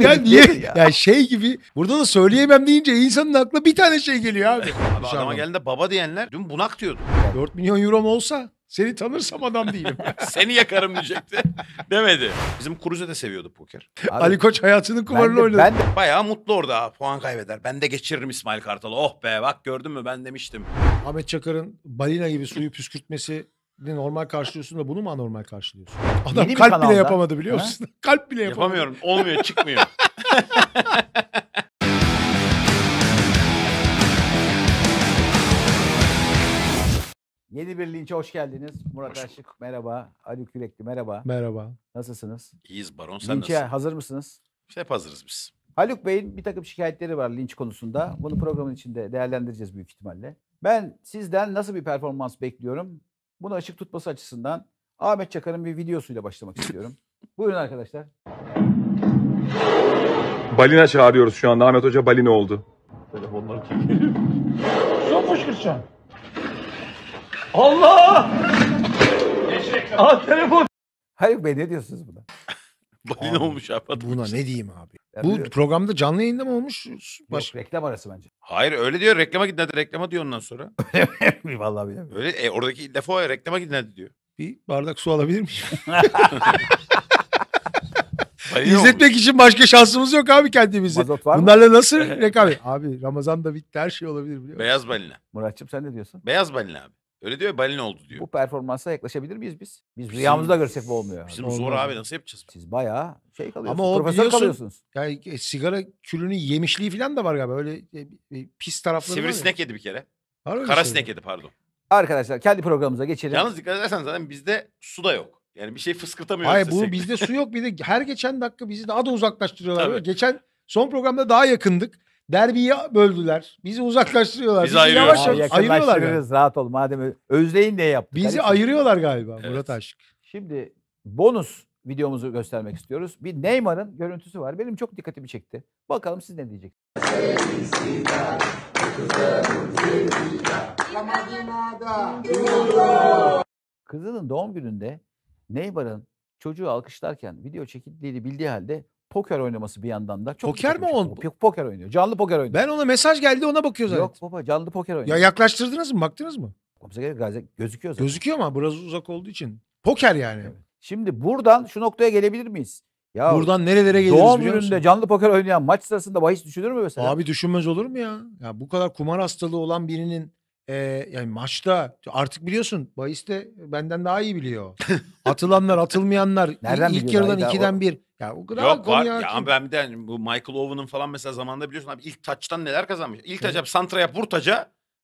ya niye? Ya. ya şey gibi burada da söyleyemem deyince insanın aklına bir tane şey geliyor abi. abi adama geldiğinde baba diyenler dün bunak diyordu. 4 milyon euro mu olsa seni tanırsam adam değilim. Seni yakarım diyecekti. Demedi. Bizim Kuruze de seviyordu poker. Abi, Ali Koç hayatının kumarını oynadı. Ben de. Bayağı mutlu orada. puan kaybeder. Ben de geçiririm İsmail Kartal'ı. Oh be bak gördün mü ben demiştim. Ahmet Çakar'ın balina gibi suyu püskürtmesi normal karşılıyorsun da bunu mu anormal karşılıyorsun? Adam Yeni kalp bile yapamadı biliyor Ha? musun? kalp bile yapamadı. Yapamıyorum. Olmuyor, çıkmıyor. Yeni bir linçe hoş geldiniz. Murat Hoş Aşık merhaba. Ali Kürekli merhaba. Merhaba. Nasılsınız? İyiyiz Baron sen Linçe nasılsın? hazır mısınız? hep hazırız biz. Haluk Bey'in bir takım şikayetleri var linç konusunda. Bunu programın içinde değerlendireceğiz büyük ihtimalle. Ben sizden nasıl bir performans bekliyorum? bunu açık tutması açısından Ahmet Çakar'ın bir videosuyla başlamak istiyorum. Buyurun arkadaşlar. Balina çağırıyoruz şu anda. Ahmet Hoca balina oldu. Telefonlar çekiyor. Su fışkırtacağım. Allah! Aa telefon. Hayır Bey ne diyorsunuz buna? Balina olmuş abi. adam. Buna ne diyeyim abi? Ya Bu biliyorum. programda canlı yayında mı olmuş? Baş... Yok reklam arası bence. Hayır öyle diyor reklama gidin hadi reklama diyor ondan sonra. Vallahi bilmiyorum. Öyle e, oradaki lafı o reklama gidin hadi diyor. Bir bardak su alabilir miyim? Balina olmuş. İzletmek için başka şansımız yok abi kendimizi. Mazot var mı? Bunlarla nasıl rekabet? Abi Ramazan da bitti her şey olabilir biliyor musun? Beyaz balina. Muratçım sen ne diyorsun? Beyaz balina abi. Öyle diyor ya balina oldu diyor. Bu performansa yaklaşabilir miyiz biz? Biz Bizim- rüyamızda görsek bu olmuyor. Bizim zor abi nasıl yapacağız? Siz bayağı şey kalıyorsunuz. Ama o profesör biliyorsun- kalıyorsunuz. Yani e, sigara külünü yemişliği falan da var galiba. Öyle e, e, pis tarafları var. Sivrisinek yedi bir kere. ya. Var Kara şey. sinek yedi pardon. Arkadaşlar kendi programımıza geçelim. Yalnız dikkat ederseniz zaten bizde su da yok. Yani bir şey fıskırtamıyoruz. Hayır bu sesek. bizde su yok bir de her geçen dakika bizi daha da uzaklaştırıyorlar. Geçen son programda daha yakındık. Derbiyi böldüler. Bizi uzaklaştırıyorlar. Bizi, Bizi ayırıyorlar. yavaş yavaş ayırıyorlar. Yani. Rahat ol madem özleyin ne yaptık. Bizi Hadi. ayırıyorlar galiba evet. Murat Aşk. Şimdi bonus videomuzu göstermek istiyoruz. Bir Neymar'ın görüntüsü var. Benim çok dikkatimi çekti. Bakalım siz ne diyeceksiniz? Kızının doğum gününde Neymar'ın çocuğu alkışlarken video çekildiğini bildiği halde poker oynaması bir yandan da. Çok poker mi on? Şey. Poker oynuyor. Canlı poker oynuyor. Ben ona mesaj geldi ona bakıyor zaten. Yok baba canlı poker oynuyor. Ya yaklaştırdınız mı? Baktınız mı? Komiser gerek gözüküyor zaten. Gözüküyor ama biraz uzak olduğu için. Poker yani. Şimdi buradan şu noktaya gelebilir miyiz? Ya buradan nerelere geliriz doğum biliyor musun? gününde canlı poker oynayan maç sırasında bahis düşünür mü mesela? Abi düşünmez olur mu ya? Ya bu kadar kumar hastalığı olan birinin e, yani maçta artık biliyorsun de benden daha iyi biliyor. Atılanlar, atılmayanlar Nereden ilk yarıdan ikiden o... bir ya o kadar Yok var. Ya, ama ben de hani, bu Michael Owen'ın falan mesela zamanında biliyorsun abi ilk taçtan neler kazanmış. İlk taç yap, santra yap, vur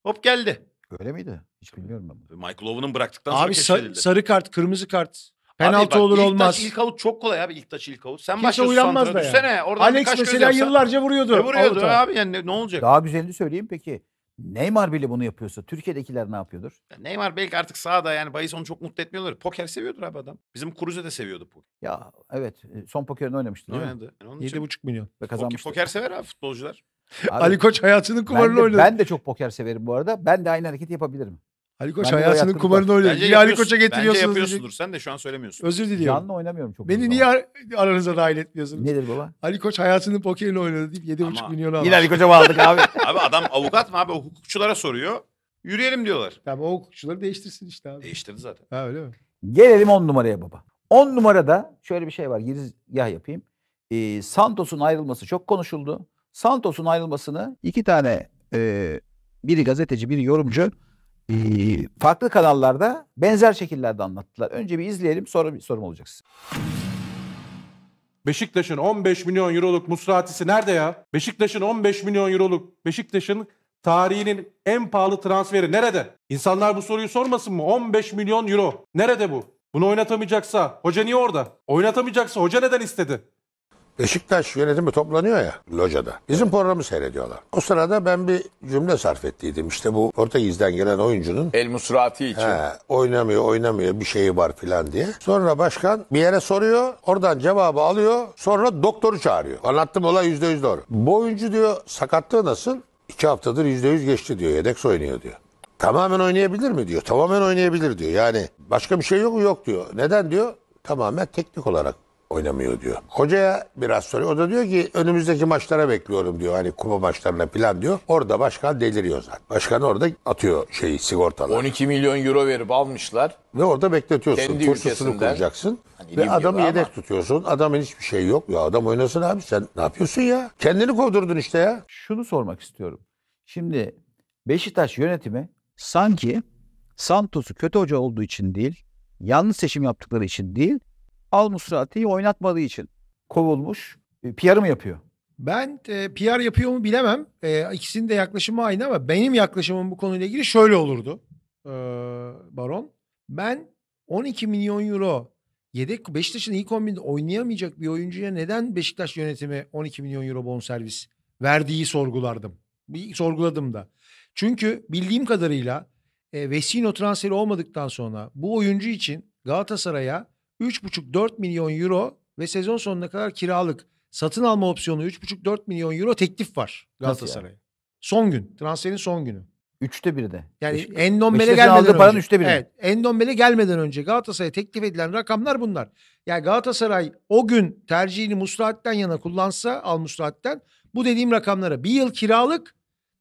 hop geldi. Öyle miydi? Hiç bilmiyorum ben. Michael Owen'ın bıraktıktan sonra Abi sa- sarı kart, kırmızı kart. Penaltı Abi bak, olur ilk olmaz. Taç, ilk out çok kolay abi ilk taç ilk out. Sen Kimse başlıyorsun uyanmaz da ya. düşsene. Alex birkaç mesela yıllarca vuruyordu. E, vuruyordu out'a. abi yani ne, ne olacak? Daha güzelini söyleyeyim peki. Neymar bile bunu yapıyorsa Türkiye'dekiler ne yapıyordur? Ya Neymar belki artık sağda yani bahis onu çok mutlu etmiyorlar. Poker seviyordur abi adam. Bizim Cruze de seviyordu poker. Ya evet e, son pokerini oynamıştı değil mi? Oynadı. Yani onun 7,5 milyon. Ve kazanmıştı. Poker sever abi futbolcular. Abi, Ali Koç hayatının kumarını oynadı. Ben de çok poker severim bu arada. Ben de aynı hareketi yapabilirim. Ali Koç Ben hayatının kumarını oynuyor. Niye Ali yapıyorsun- Koç'a Bence yapıyorsundur sen de şu an söylemiyorsun. Özür diliyorum. Canlı oynamıyorum çok. Beni niye ar- aranıza dahil etmiyorsunuz? Nedir baba? Ali Koç hayatının pokerini oynadı deyip 7,5 Ama- milyon aldı. Yine Ali Koç'a bağladık abi. abi adam avukat mı abi O hukukçulara soruyor. Yürüyelim diyorlar. Tamam o hukukçuları değiştirsin işte abi. Değiştirdi zaten. Ha öyle mi? Gelelim 10 numaraya baba. 10 numarada şöyle bir şey var. Giriz ya yapayım. Ee, Santos'un ayrılması çok konuşuldu. Santos'un ayrılmasını iki tane e, biri gazeteci biri yorumcu ee, farklı kanallarda benzer şekillerde anlattılar. Önce bir izleyelim sonra bir sorum olacak Beşiktaş'ın 15 milyon euroluk Musratisi nerede ya? Beşiktaş'ın 15 milyon euroluk Beşiktaş'ın tarihinin en pahalı transferi nerede? İnsanlar bu soruyu sormasın mı? 15 milyon euro. Nerede bu? Bunu oynatamayacaksa hoca niye orada? Oynatamayacaksa hoca neden istedi? Beşiktaş yönetimi toplanıyor ya locada. Bizim programı seyrediyorlar. O sırada ben bir cümle sarf ettiydim. İşte bu Portekiz'den gelen oyuncunun El Musrati için. he, oynamıyor oynamıyor bir şeyi var filan diye. Sonra başkan bir yere soruyor. Oradan cevabı alıyor. Sonra doktoru çağırıyor. Anlattım olay yüzde yüz doğru. Bu oyuncu diyor sakatlığı nasıl? İki haftadır yüzde yüz geçti diyor. Yedek oynuyor diyor. Tamamen oynayabilir mi diyor. Tamamen oynayabilir diyor. Yani başka bir şey yok mu? Yok diyor. Neden diyor? Tamamen teknik olarak oynamıyor diyor. Hocaya biraz soruyor. O da diyor ki önümüzdeki maçlara bekliyorum diyor. Hani kupa maçlarına plan diyor. Orada başkan deliriyor zaten. Başkan orada atıyor şeyi sigortalar. 12 milyon euro verip almışlar. Ve orada bekletiyorsun. Kendi Tursusunu kuracaksın. Hani ve adamı yedek ama. tutuyorsun. Adamın hiçbir şey yok. Ya adam oynasın abi sen ne yapıyorsun ya? Kendini kovdurdun işte ya. Şunu sormak istiyorum. Şimdi Beşiktaş yönetimi sanki Santos'u kötü hoca olduğu için değil, yanlış seçim yaptıkları için değil, Al Musrati'yi oynatmadığı için kovulmuş. E, PR mı yapıyor? Ben e, PR yapıyor mu bilemem. E, ikisinin de yaklaşımı aynı ama benim yaklaşımım bu konuyla ilgili şöyle olurdu. E, Baron. Ben 12 milyon euro yedek Beşiktaş'ın ilk 11'de oynayamayacak bir oyuncuya neden Beşiktaş yönetimi 12 milyon euro bonservis verdiği sorgulardım. Bir sorguladım da. Çünkü bildiğim kadarıyla e, Vesino transferi olmadıktan sonra bu oyuncu için Galatasaray'a 3,5-4 milyon euro ve sezon sonuna kadar kiralık satın alma opsiyonu 3,5-4 milyon euro teklif var Galatasaray'a. Son gün. Transferin son günü. Üçte biri de. Yani Beşik, Endombele gelmeden önce. Paranın üçte biri. Evet. Endombele gelmeden önce Galatasaray'a teklif edilen rakamlar bunlar. Yani Galatasaray o gün tercihini Musraat'tan yana kullansa Al Musraat'tan bu dediğim rakamlara bir yıl kiralık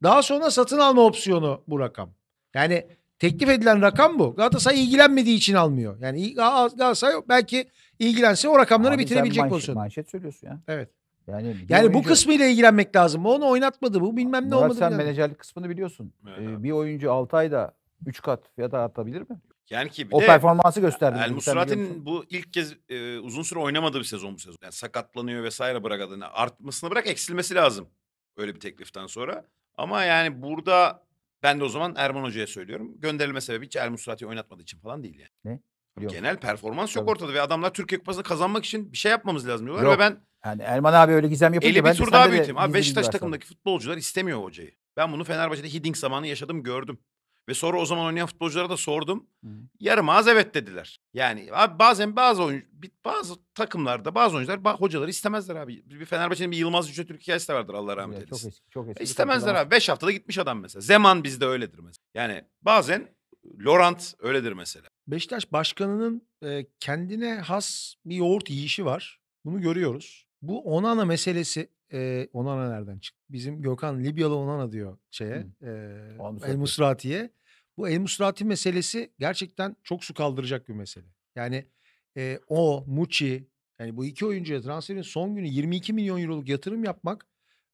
daha sonra satın alma opsiyonu bu rakam. Yani Teklif edilen rakam bu. Galatasaray ilgilenmediği için almıyor. Yani Galatasaray belki ilgilense o rakamları Abi bitirebilecek manşet, Manşet söylüyorsun ya. Evet. Yani, yani oyuncu... bu kısmıyla ilgilenmek lazım. Onu oynatmadı bu bilmem ne olmadı. sen menajerlik kısmını biliyorsun. Evet. Ee, bir oyuncu 6 ayda 3 kat fiyata atabilir mi? Yani ki bir o de, performansı gösterdi. El Musrati'nin bu ilk kez e, uzun süre oynamadığı bir sezon bu sezon. Yani sakatlanıyor vesaire bırak adına. Artmasını bırak eksilmesi lazım. Öyle bir tekliften sonra. Ama yani burada ben de o zaman Erman Hoca'ya söylüyorum. Gönderilme sebebi hiç El Musrati oynatmadığı için falan değil yani. Ne? Yok. Genel performans yok Tabii. ortada ve adamlar Türkiye Kupası'nı kazanmak için bir şey yapmamız lazım diyorlar Yok. ve ben Yani Erman abi öyle gizem yapıyor. eli ben bir de tur daha büyüteyim. Abi Beşiktaş bilgi takımındaki futbolcular istemiyor hocayı. Ben bunu Fenerbahçe'de Hiddink zamanı yaşadım gördüm. Ve sonra o zaman oynayan futbolculara da sordum. Hı. Yarım ağız evet dediler. Yani abi bazen bazı oyuncu, bazı takımlarda bazı oyuncular bazı hocaları istemezler abi. Bir Fenerbahçe'nin bir Yılmaz Yücetürk hikayesi de vardır Allah rahmet eylesin. Çok çok eski. İstemezler abi. Beş haftada gitmiş adam mesela. Zeman bizde öyledir mesela. Yani bazen Laurent öyledir mesela. Beşiktaş başkanının e, kendine has bir yoğurt yiyişi var. Bunu görüyoruz. Bu Onana meselesi e, Onana nereden çıktı? Bizim Gökhan Libyalı Onana diyor şeye. Hı. E, El Musrati'ye. Bu El Musrati meselesi gerçekten çok su kaldıracak bir mesele. Yani e, o, Muçi yani bu iki oyuncuya transferin son günü 22 milyon euroluk yatırım yapmak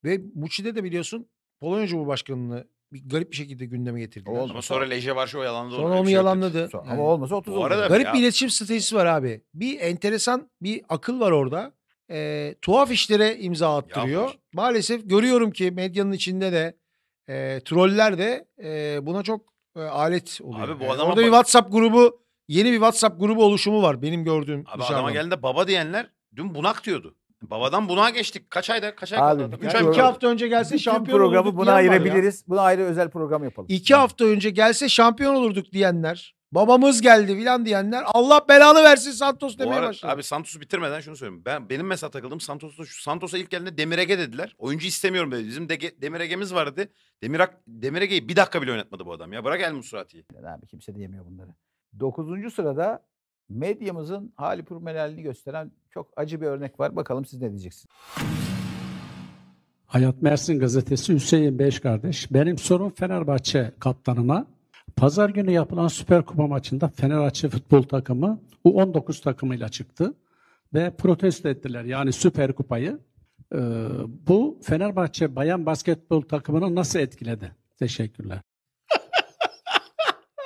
ve Muçi'de de biliyorsun Polonya Cumhurbaşkanı'nı bir garip bir şekilde gündeme getirdi. ama sonra Leje var şu yalanladı. Sonra onu şey yalanladı. Yaptık. ama olmasa 30 oldu. Garip ya. bir iletişim stratejisi var abi. Bir enteresan bir akıl var orada e, tuhaf işlere imza attırıyor. Yapmış. Maalesef görüyorum ki medyanın içinde de e, troller de e, buna çok e, alet oluyor. Abi bu yani adama orada bir WhatsApp grubu yeni bir WhatsApp grubu oluşumu var benim gördüğüm. Abi dışarıdan. adama geldiğinde baba diyenler dün bunak diyordu. Babadan buna geçtik. Kaç ayda? Kaç ay kaldı? Üç ay, iki hafta önce gelse Bütün şampiyon programı olurduk buna ayırabiliriz. Buna ayrı özel program yapalım. İki hafta önce gelse şampiyon olurduk diyenler babamız geldi filan diyenler Allah belanı versin Santos Bu demeye ara- başladı. abi Santos'u bitirmeden şunu söyleyeyim. Ben benim mesela takıldığım Santos'ta şu Santos'a ilk geldiğinde Demirege dediler. Oyuncu istemiyorum dedi. Bizim Dege- Demirege'miz vardı. Demirak Demirege'yi bir dakika bile oynatmadı bu adam ya. Bırak El Musrati'yi. Abi kimse diyemiyor bunları. Dokuzuncu sırada medyamızın hali purmelalini gösteren çok acı bir örnek var. Bakalım siz ne diyeceksiniz? Hayat Mersin gazetesi Hüseyin Beş kardeş. Benim sorum Fenerbahçe kaptanına. Pazar günü yapılan Süper Kupa maçında Fenerbahçe futbol takımı U19 takımıyla çıktı ve protesto ettiler yani Süper Kupayı. Ee, bu Fenerbahçe bayan basketbol takımını nasıl etkiledi? Teşekkürler.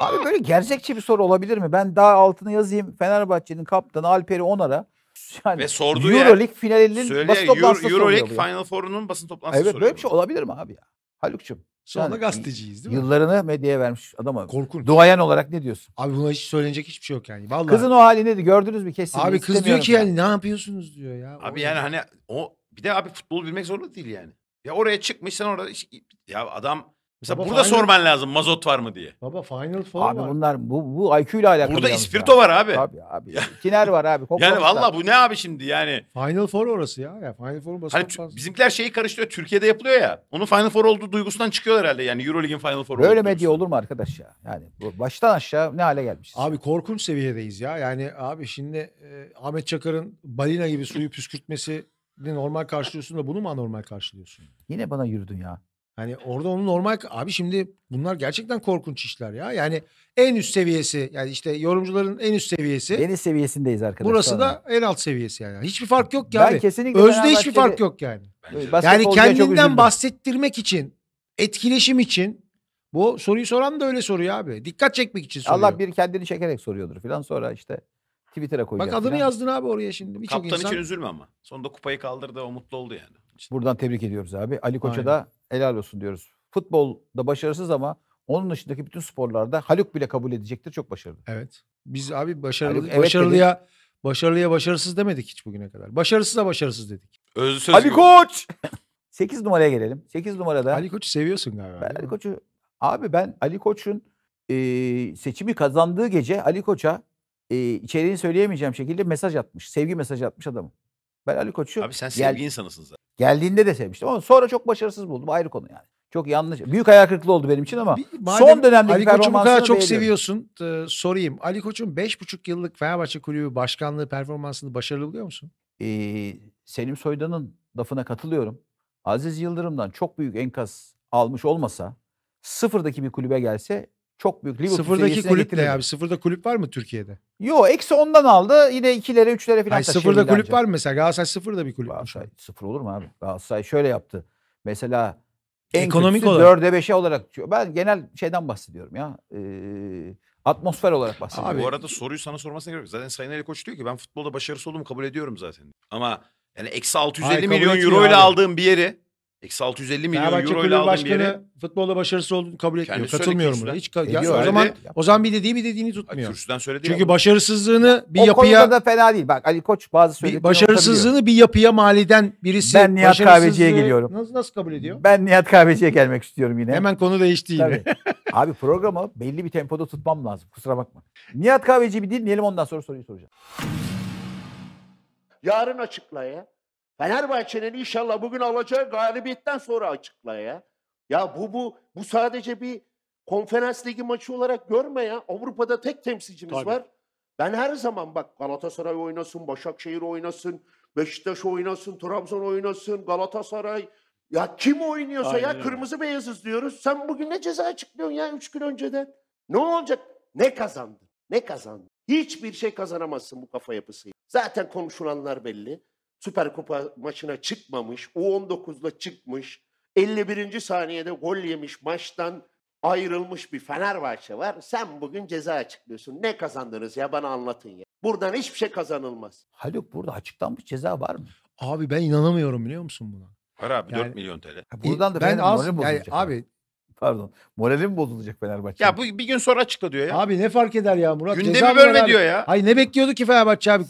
Abi böyle gerçekçi bir soru olabilir mi? Ben daha altını yazayım. Fenerbahçe'nin kaptanı Alperi Onar'a yani Ve sorduğu Euroleague ya, finalinin basın toplantısı Euro, Euroleague Final Four'unun basın toplantısı Evet soruyor böyle bir şey olabilir mi abi ya? Haluk'cum. Şu yani anda gazeteciyiz değil mi? Yıllarını medyaya vermiş adama. Korkunç. Duayen olarak ne diyorsun? Abi buna hiç söylenecek hiçbir şey yok yani. Vallahi. Kızın o hali neydi? Gördünüz mü kesin. Abi kız diyor ki yani. ne yapıyorsunuz diyor ya. Abi o yani hani o bir de abi futbol bilmek zorunda değil yani. Ya oraya çıkmış sen orada ya adam Mesela Baba burada final- sorman lazım mazot var mı diye. Baba Final Four Abi var. bunlar bu bu IQ ile alakalı. Burada ispirto var abi. Abi abi. Tiner var abi. Kokos Yani var. valla bu ne abi şimdi yani. Final Four orası ya. ya Final Four basın Hani tü- fazla. bizimkiler şeyi karıştırıyor. Türkiye'de yapılıyor ya. Onun Final Four olduğu duygusundan çıkıyor herhalde. Yani Euroleague'in Final Four Böyle medya olur mu arkadaş ya? Yani baştan aşağı ne hale gelmişiz? Abi korkunç seviyedeyiz ya. Yani abi şimdi e, Ahmet Çakar'ın balina gibi suyu püskürtmesi normal karşılıyorsun da bunu mu anormal karşılıyorsun? Yine bana yürüdün ya. Hani orada onu normal abi şimdi bunlar gerçekten korkunç işler ya. Yani en üst seviyesi yani işte yorumcuların en üst seviyesi. En üst seviyesindeyiz arkadaşlar. Burası da en alt seviyesi yani. Hiçbir fark yok yani. Ben kesinlikle Özde hiçbir şeyi... fark yok yani. Yani kendinden bahsettirmek için, etkileşim için bu soruyu soran da öyle soruyor abi. Dikkat çekmek için soruyor. Allah bir kendini çekerek soruyordur filan sonra işte Twitter'a koyacak. Bak adını falan. yazdın abi oraya şimdi. Birçok Kaptan insan... için üzülme ama. Sonunda kupayı kaldırdı o mutlu oldu yani. İşte. Buradan tebrik ediyoruz abi. Ali Koç'a da helal olsun diyoruz. Futbolda başarısız ama onun dışındaki bütün sporlarda Haluk bile kabul edecektir. Çok başarılı. Evet. Biz abi başarılı Haluk, evet başarılıya dedi. başarılıya başarısız demedik hiç bugüne kadar. Başarısıza başarısız dedik. Özlü söz Ali Koç. 8 numaraya gelelim. 8 numarada. Ali Koç'u seviyorsun galiba. Ben Ali Koç'u abi ben Ali Koç'un e, seçimi kazandığı gece Ali Koç'a e, içeriğini söyleyemeyeceğim şekilde mesaj atmış. Sevgi mesajı atmış adamı. Ben Ali Koç'u... Abi sen sevgi gel, insanısın zaten. Geldiğinde de sevmiştim ama sonra çok başarısız buldum ayrı konu yani. Çok yanlış. Büyük hayal kırıklığı oldu benim için ama Bir, son dönemdeki Ali Koç'u bu kadar çok seviyorsun. E, sorayım. Ali Koç'un 5,5 yıllık Fenerbahçe Kulübü başkanlığı performansını başarılı buluyor musun? Ee, Selim Soydan'ın lafına katılıyorum. Aziz Yıldırım'dan çok büyük enkaz almış olmasa sıfırdaki bir kulübe gelse çok büyük. Liverpool Sıfırdaki kulüp ne abi? Sıfırda kulüp var mı Türkiye'de? Yo eksi ondan aldı. Yine ikilere üçlere falan Hayır, Sıfırda kulüp var mı mesela? Galatasaray sıfırda bir kulüp. Galatasaray sıfır olur mu abi? Galatasaray şöyle yaptı. Mesela en Ekonomik olarak. 4'e 5'e olarak. Ben genel şeyden bahsediyorum ya. Ee, atmosfer olarak bahsediyorum. Abi, bu arada soruyu sana sormasına gerek yok. Zaten Sayın Ali Koç diyor ki ben futbolda başarısız olduğumu kabul ediyorum zaten. Ama yani eksi 650 Hayır, milyon euro ile aldığım bir yeri Eksi 650 milyon euro ile Kulübü aldığım bir yere. futbolda başarısı olduğunu kabul etmiyor. Kendisi Katılmıyorum buna. Hiç ka- ya, o zaman söyledi. o zaman bir dediği bir dediğini tutmuyor. kürsüden söyledi Çünkü ya. başarısızlığını bir o yapıya konuda da fena değil. Bak Ali Koç bazı bir başarısızlığını bir yapıya maliden birisi Ben Nihat Kahveci'ye geliyorum. Nasıl nasıl kabul ediyor? Ben Nihat Kahveci'ye gelmek istiyorum yine. Hemen konu değişti yine. Abi programı belli bir tempoda tutmam lazım. Kusura bakma. Nihat Kahveci bir dinleyelim ondan sonra soruyu soracağım. Yarın açıklaya Fenerbahçe'nin inşallah bugün alacağı galibiyetten sonra açıkla ya. Ya bu bu bu sadece bir konferans ligi maçı olarak görme ya. Avrupa'da tek temsilcimiz Tabii. var. Ben her zaman bak Galatasaray oynasın, Başakşehir oynasın, Beşiktaş oynasın, Trabzon oynasın, Galatasaray. Ya kim oynuyorsa Aynen. ya kırmızı beyazız diyoruz. Sen bugün ne ceza çıkıyorsun ya 3 gün önceden? Ne olacak? Ne kazandın? Ne kazandın? Hiçbir şey kazanamazsın bu kafa yapısıyla. Zaten konuşulanlar belli. Süper Kupa maçına çıkmamış, U19'la çıkmış, 51. saniyede gol yemiş maçtan ayrılmış bir Fenerbahçe var. Sen bugün ceza açıklıyorsun. Ne kazandınız ya bana anlatın ya. Buradan hiçbir şey kazanılmaz. Haluk burada açıklanmış ceza var mı? Abi ben inanamıyorum biliyor musun buna? Var abi yani, 4 milyon TL. Buradan da ben az yani, abi Pardon. Moralim bozulacak Fenerbahçe. Ya bu bir gün sonra açıkla diyor ya. Abi ne fark eder ya Murat? Gündemi Ceza bölme diyor ya. Hayır ne bekliyordu ki Fenerbahçe abi?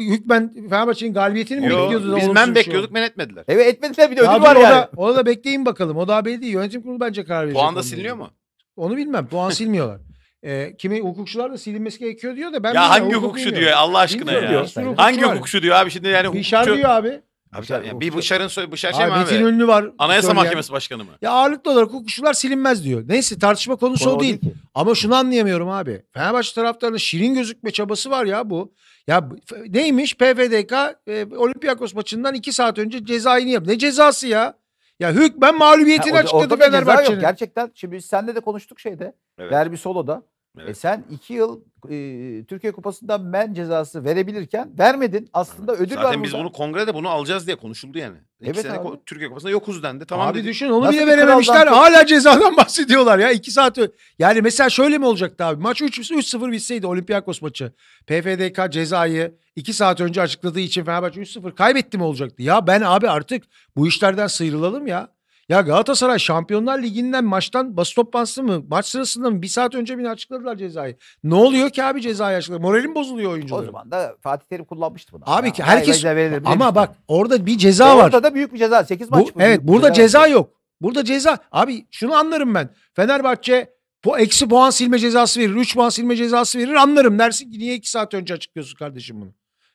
Hükmen Fenerbahçe'nin galibiyetini mi Yo, bekliyordu? Biz men bekliyorduk men etmediler. Evet etmediler bir de ödül var yani. ona da bekleyin bakalım. O daha belli değil. Yönetim kurulu bence karar verecek. Puan da siliniyor mu? Onu bilmem. Puan silmiyorlar. E, kimi hukukçular da silinmesi gerekiyor diyor da ben Ya hangi hukukçu diyor Allah aşkına ya. Diyor. Hangi hukukçu diyor abi şimdi yani hukukçu. Bişar diyor abi. Abi tabii. Yani bir bıçarın, bıçar Bışar şey mi abi? Metin Ünlü var. Anayasa söyleyen. Mahkemesi Başkanı mı? Ya ağırlıklı olarak hukukçular silinmez diyor. Neyse tartışma konusu Konu o değil. değil Ama şunu anlayamıyorum abi. Fenerbahçe taraftarının şirin gözükme çabası var ya bu. Ya neymiş PFDK e, Olympiakos maçından iki saat önce cezayını yap. Ne cezası ya? Ya hükmen mağlubiyetini ha, orada, açıkladı Fenerbahçe'nin. Gerçekten şimdi biz seninle de konuştuk şeyde. Evet. Derbi Solo'da. Evet. E sen iki yıl e, Türkiye Kupası'ndan men cezası verebilirken vermedin. Aslında evet. ödül Zaten var Zaten biz burada. bunu kongrede bunu alacağız diye konuşuldu yani. İki evet sene abi. Türkiye Kupası'nda yokuz dendi. Tamam abi dedi. düşün onu Nasıl bile verememişler. Kraldan... Hala cezadan bahsediyorlar ya. iki saat Yani mesela şöyle mi olacaktı abi? Maç 3-0 bitseydi Olympiakos maçı. PFDK cezayı iki saat önce açıkladığı için Fenerbahçe 3-0 kaybetti mi olacaktı? Ya ben abi artık bu işlerden sıyrılalım ya. Ya Galatasaray Şampiyonlar Ligi'nden maçtan basın toplantısı mı? Maç sırasında mı? Bir saat önce bile açıkladılar cezayı. Ne oluyor ki abi cezayı açıkladı? Moralim bozuluyor oyuncuların. O zaman da Fatih Terim kullanmıştı bunu. Abi ki herkes Hayır, verilir, ama bak orada bir ceza orada var. Orada da büyük bir ceza. 8 maç. Bu, bu evet burada ceza, ceza yok. Burada ceza. Abi şunu anlarım ben. Fenerbahçe bu eksi puan silme cezası verir. 3 puan silme cezası verir anlarım. Dersin ki niye 2 saat önce açıklıyorsun kardeşim bunu?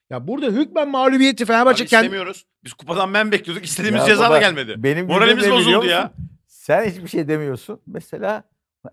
Ya burada hükmen mağlubiyeti Fenerbahçe Abi kendi... istemiyoruz. Biz kupadan ben bekliyorduk. İstediğimiz Ya ceza da gelmedi. benim Moralimiz bozuldu ya. Sen hiçbir şey demiyorsun. Mesela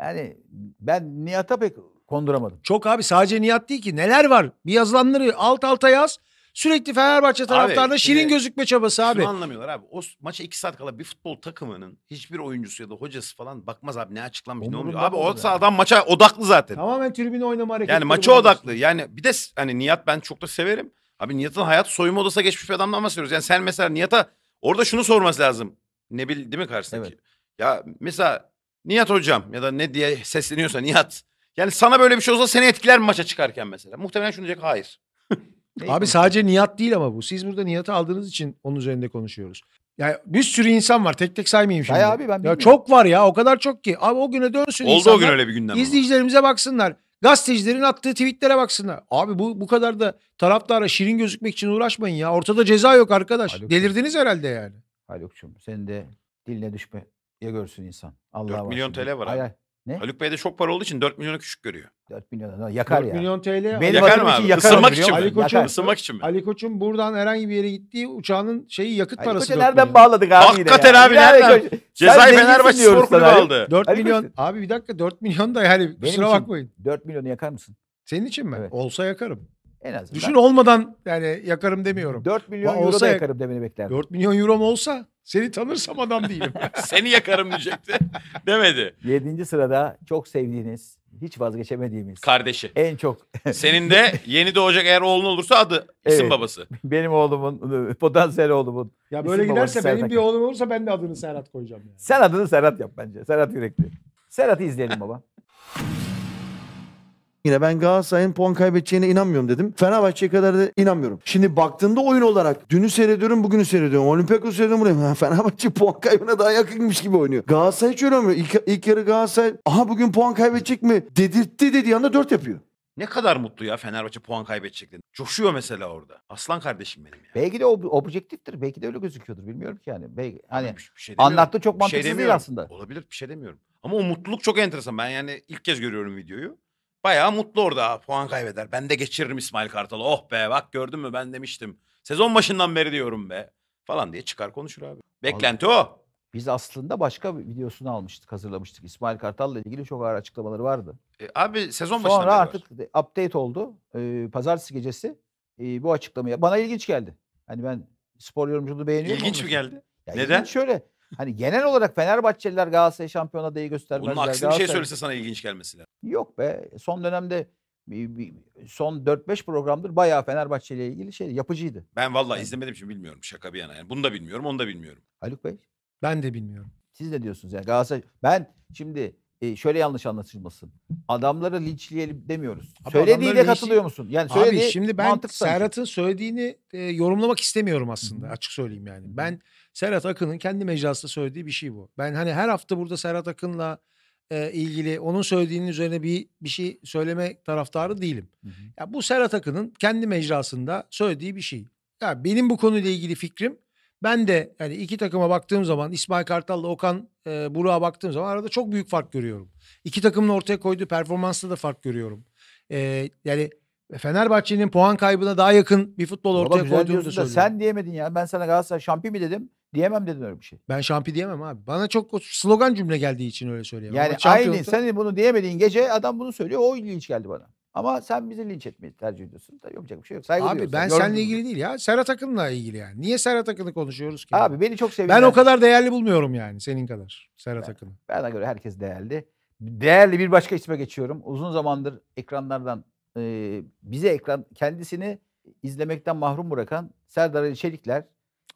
yani ben Nihat'a pek konduramadım. Çok abi sadece niyat değil ki. Neler var? Bir yazılanları alt alta yaz. Sürekli Fenerbahçe taraftarına şimdi şirin gözükme çabası abi. Şunu anlamıyorlar abi. O s- maça iki saat kala bir futbol takımının hiçbir oyuncusu ya da hocası falan bakmaz abi ne açıklanmış ne olmuş. Abi o olmuyor. maça odaklı zaten. Tamamen tribüne oynama hareketleri. Yani maça odaklı. Yani bir de s- hani Nihat ben çok da severim. Abi Nihat'ın hayat soyunma odasına geçmiş bir adamdan bahsediyoruz. Yani sen mesela Nihat'a orada şunu sorması lazım. Ne bil değil mi karşısındaki? Evet. Ya mesela Nihat hocam ya da ne diye sesleniyorsa Nihat. Yani sana böyle bir şey olsa seni etkiler mi maça çıkarken mesela? Muhtemelen şunu diyecek hayır. Abi sadece Nihat değil ama bu. Siz burada Nihat'ı aldığınız için onun üzerinde konuşuyoruz. Yani bir sürü insan var. Tek tek saymayayım şimdi. Hay abi ben bilmiyorum. ya çok var ya. O kadar çok ki. Abi o güne dönsün Oldu insanlar. o gün öyle bir günden. İzleyicilerimize baksınlar. Gazetecilerin attığı tweetlere baksınlar. Abi bu bu kadar da taraftara şirin gözükmek için uğraşmayın ya. Ortada ceza yok arkadaş. Haluk'cum. Delirdiniz herhalde yani. Haluk'cum Senin de diline düşme ya görsün insan. Allah 4 milyon TL var abi. Ay, ne? Haluk Bey de çok para olduğu için 4 milyonu küçük görüyor. 4 milyon yakar 4 ya. milyon TL. Benim yakar mı abi? Yakar Isınmak için mi? Ali Koç'un, Isınmak için mi? Ali Koç'un buradan herhangi bir yere gittiği uçağının şeyi yakıt Ali parası. Ali Koç'a nereden bağladık abi Hakikaten yine ya. abi nereden? Cezayir Fenerbahçe Spor Kulübü aldı. 4 Ali milyon. Koç. Abi bir dakika 4 milyon da yani Benim kusura bakmayın. 4 milyonu yakar mısın? Senin için mi? Evet. Olsa yakarım. En azından. Düşün olmadan yani yakarım demiyorum. 4 milyon euro da yakarım demeni beklerdim. 4 milyon euro olsa seni tanırsam adam değilim. seni yakarım diyecekti. Demedi. 7. sırada çok sevdiğiniz, hiç vazgeçemediğimiz. Kardeşi. En çok. Senin de yeni doğacak eğer oğlun olursa adı evet. babası. Benim oğlumun, potansiyel oğlumun. Ya böyle giderse benim Serhat bir oğlum olursa ben de adını Serhat koyacağım. Yani. Sen adını Serhat yap bence. Serhat Yürekli. Serhat'ı izleyelim baba. Yine ben Galatasaray'ın puan kaybedeceğine inanmıyorum dedim. Fenerbahçe'ye kadar da inanmıyorum. Şimdi baktığımda oyun olarak dünü seyrediyorum, bugünü seyrediyorum. Olympiakos seyrediyorum buraya. Fenerbahçe puan kaybına daha yakınmış gibi oynuyor. Galatasaray hiç öyle olmuyor. İlk, ilk yarı Galatasaray aha bugün puan kaybedecek mi dedirtti dediği anda 4 yapıyor. Ne kadar mutlu ya Fenerbahçe puan kaybedecek dedi. Coşuyor mesela orada. Aslan kardeşim benim ya. Belki de ob- objektiftir. Belki de öyle gözüküyordur. Bilmiyorum ki yani. Belki, hani bir, bir şey anlattı çok Bir şey mantıksız değil aslında. Olabilir bir şey demiyorum. Ama o mutluluk çok enteresan. Ben yani ilk kez görüyorum videoyu. Bayağı mutlu orada puan kaybeder. Ben de geçiririm İsmail Kartal'ı. Oh be bak gördün mü ben demiştim. Sezon başından beri diyorum be. Falan diye çıkar konuşur abi. Beklenti o. Biz aslında başka bir videosunu almıştık, hazırlamıştık. İsmail Kartal'la ilgili çok ağır açıklamaları vardı. E, abi sezon başında Sonra beri var. artık update oldu. Ee, pazartesi gecesi e, bu açıklamaya. Bana ilginç geldi. Hani ben spor yorumculuğu beğeniyorum. İlginç mi geldi? Ya Neden? ilginç Şöyle hani genel olarak Fenerbahçeliler Galatasaray şampiyon adayı göstermezler. Bunun aksine bir şey söylese sana ilginç gelmesi Yok be. Son dönemde son 4-5 programdır bayağı Fenerbahçe ile ilgili şey yapıcıydı. Ben vallahi yani. izlemedim şimdi bilmiyorum şaka bir yana. Yani bunu da bilmiyorum, onu da bilmiyorum. Haluk Bey? Ben de bilmiyorum. Siz ne diyorsunuz yani Galatasaray? Ben şimdi e, şöyle yanlış anlaşılmasın. Adamları linçleyelim demiyoruz. Söylediğine Söylediğiyle katılıyor musun? Yani Abi şimdi ben Serhat'ın söylediğini e, yorumlamak istemiyorum aslında Hı-hı. açık söyleyeyim yani. Ben Serhat Akın'ın kendi mecrasında söylediği bir şey bu. Ben hani her hafta burada Serhat Akın'la e, ilgili onun söylediğinin üzerine bir bir şey söyleme taraftarı değilim. Hı-hı. Ya bu Serhat Akın'ın kendi mecrasında söylediği bir şey. Ya benim bu konuyla ilgili fikrim ben de yani iki takıma baktığım zaman İsmail Kartal'la Okan e, Burak'a baktığım zaman arada çok büyük fark görüyorum. İki takımın ortaya koyduğu performansla da fark görüyorum. E, yani Fenerbahçe'nin puan kaybına daha yakın bir futbol Vallahi ortaya koyduğunu da söylüyorum. Sen diyemedin ya. Ben sana Galatasaray şampi mi dedim? Diyemem dedin öyle bir şey. Ben şampi diyemem abi. Bana çok slogan cümle geldiği için öyle söylüyorum. Yani aynı senin bunu diyemediğin gece adam bunu söylüyor. O ilginç geldi bana. Ama sen bizi linç etmeyi tercih ediyorsun. Da yapacak bir şey yok. Saygı Abi ben Yorumlu seninle ilgili değil ya. Serhat Akın'la ilgili yani. Niye Serhat Akın'ı konuşuyoruz ki? Abi beni çok seviyorsun. Ben o kadar değerli bulmuyorum yani senin kadar Serhat Akın'ı. de göre herkes değerli. Değerli bir başka isme geçiyorum. Uzun zamandır ekranlardan e, bize ekran kendisini izlemekten mahrum bırakan Serdar Ali Çelikler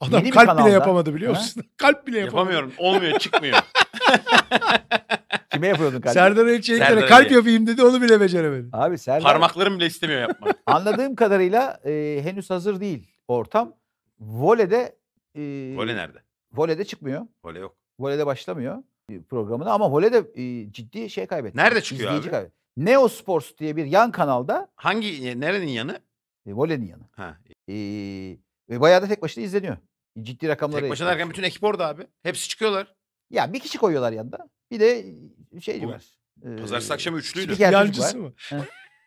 Adam kalp bile yapamadı biliyor musun? Kalp bile yapamadı. Yapamıyorum. Olmuyor, çıkmıyor. Kime yapıyordun kalp? Serdar Ölçeklere kalp yapayım dedi onu bile beceremedim. Abi Serdar. Parmaklarım bile istemiyor yapmak. Anladığım kadarıyla e, henüz hazır değil ortam. Vole'de e, Vole nerede? Vole'de çıkmıyor. Vole yok. Vole'de başlamıyor programına ama Vole'de e, ciddi şey kaybetti. Nerede çıkıyor İzleyici abi? Kaybetti. Neo Sports diye bir yan kanalda. Hangi nerenin yanı? E, Vole'nin yanı. Ha. E, ve bayağı da tek başına izleniyor. Ciddi rakamları. Tek başına derken bütün ekip orada abi. Hepsi çıkıyorlar. Ya bir kişi koyuyorlar yanında. Bir de şey Bu- var. Ee, Pazartesi akşamı üçlüydü. spiker çocuk var. Yancısı mı?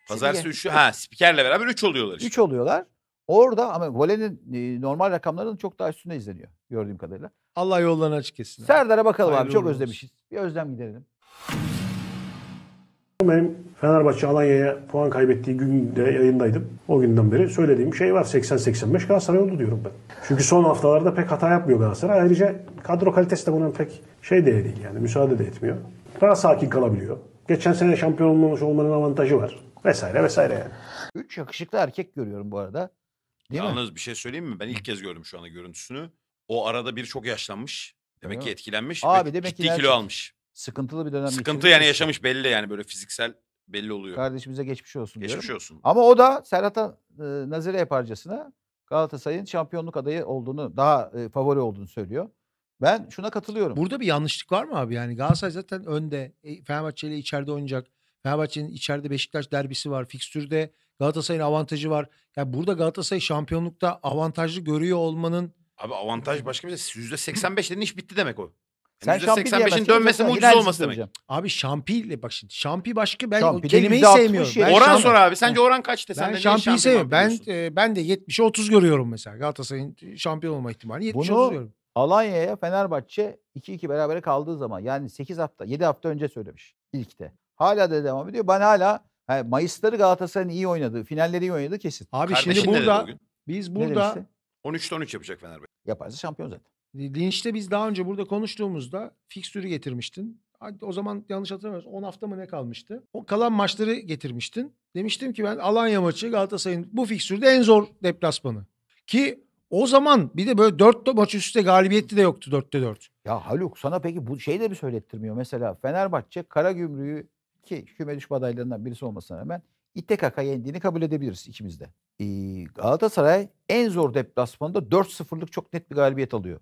Pazartesi üçlü. Ha spikerle beraber üç oluyorlar işte. 3 oluyorlar. Orada ama volenin normal rakamlarının çok daha üstünde izleniyor gördüğüm kadarıyla. Allah yollarını açık etsin. abi. Serdar'a bakalım Hayırlı abi çok olsun. özlemişiz. Bir özlem giderelim. Benim Fenerbahçe Alanya'ya puan kaybettiği günde yayındaydım. O günden beri söylediğim şey var. 80-85 Galatasaray oldu diyorum ben. Çünkü son haftalarda pek hata yapmıyor Galatasaray. Ayrıca kadro kalitesi de bunun pek şey de değil yani müsaade de etmiyor. Daha sakin kalabiliyor. Geçen sene şampiyon olmamış olmanın avantajı var. Vesaire vesaire yani. Üç yakışıklı erkek görüyorum bu arada. Değil Yalnız mi? bir şey söyleyeyim mi? Ben ilk kez gördüm şu anda görüntüsünü. O arada bir çok yaşlanmış. Demek ki etkilenmiş. Abi demek ki kilo almış sıkıntılı bir dönem Sıkıntı yani yaşamış belli yani böyle fiziksel belli oluyor. Kardeşimize geçmiş olsun Geçmiş diyorum. olsun. Ama o da Serhat'a e, nazire yaparcasına Galatasaray'ın şampiyonluk adayı olduğunu, daha e, favori olduğunu söylüyor. Ben şuna katılıyorum. Burada bir yanlışlık var mı abi? Yani Galatasaray zaten önde. E, Fenerbahçe ile içeride oynayacak. Fenerbahçe'nin içeride Beşiktaş derbisi var. Fikstür'de Galatasaray'ın avantajı var. Yani burada Galatasaray şampiyonlukta avantajlı görüyor olmanın Abi avantaj başka bir şey. %85 dediğin iş bitti demek o. Sen yani %85'in dönmesi mucize olması demek. Abi Şampi bak şimdi Şampi başka ben şampi o kelimeyi sevmiyorum. Ben oran şampi... sor abi. Sence oran kaçtı? Sen ben sevmiyorum. Ben, e, ben de 70'e 30 görüyorum mesela. Galatasaray'ın şampiyon olma ihtimali 70'e 30 görüyorum. Alanya'ya Fenerbahçe 2-2 berabere kaldığı zaman yani 8 hafta 7 hafta önce söylemiş ilkte. Hala da devam ediyor. Ben hala yani Mayısları Galatasaray'ın iyi oynadığı, finalleri iyi oynadığı kesin. Abi Kardeşin şimdi burada biz burada 13'te 13 yapacak Fenerbahçe. Yaparsa şampiyon zaten. Linçte biz daha önce burada konuştuğumuzda fikstürü getirmiştin. O zaman yanlış hatırlamıyorsam 10 hafta mı ne kalmıştı? O kalan maçları getirmiştin. Demiştim ki ben Alanya maçı Galatasaray'ın bu fikstürde en zor deplasmanı. Ki o zaman bir de böyle 4 maç üstte galibiyeti de yoktu 4'te 4. Ya Haluk sana peki bu şey de mi söylettirmiyor. Mesela Fenerbahçe Karagümrük'ü ki küme düşme adaylarından birisi olmasına rağmen İttekaka yendiğini kabul edebiliriz ikimiz de. Ee, Galatasaray en zor deplasmanda 4-0'lık çok net bir galibiyet alıyor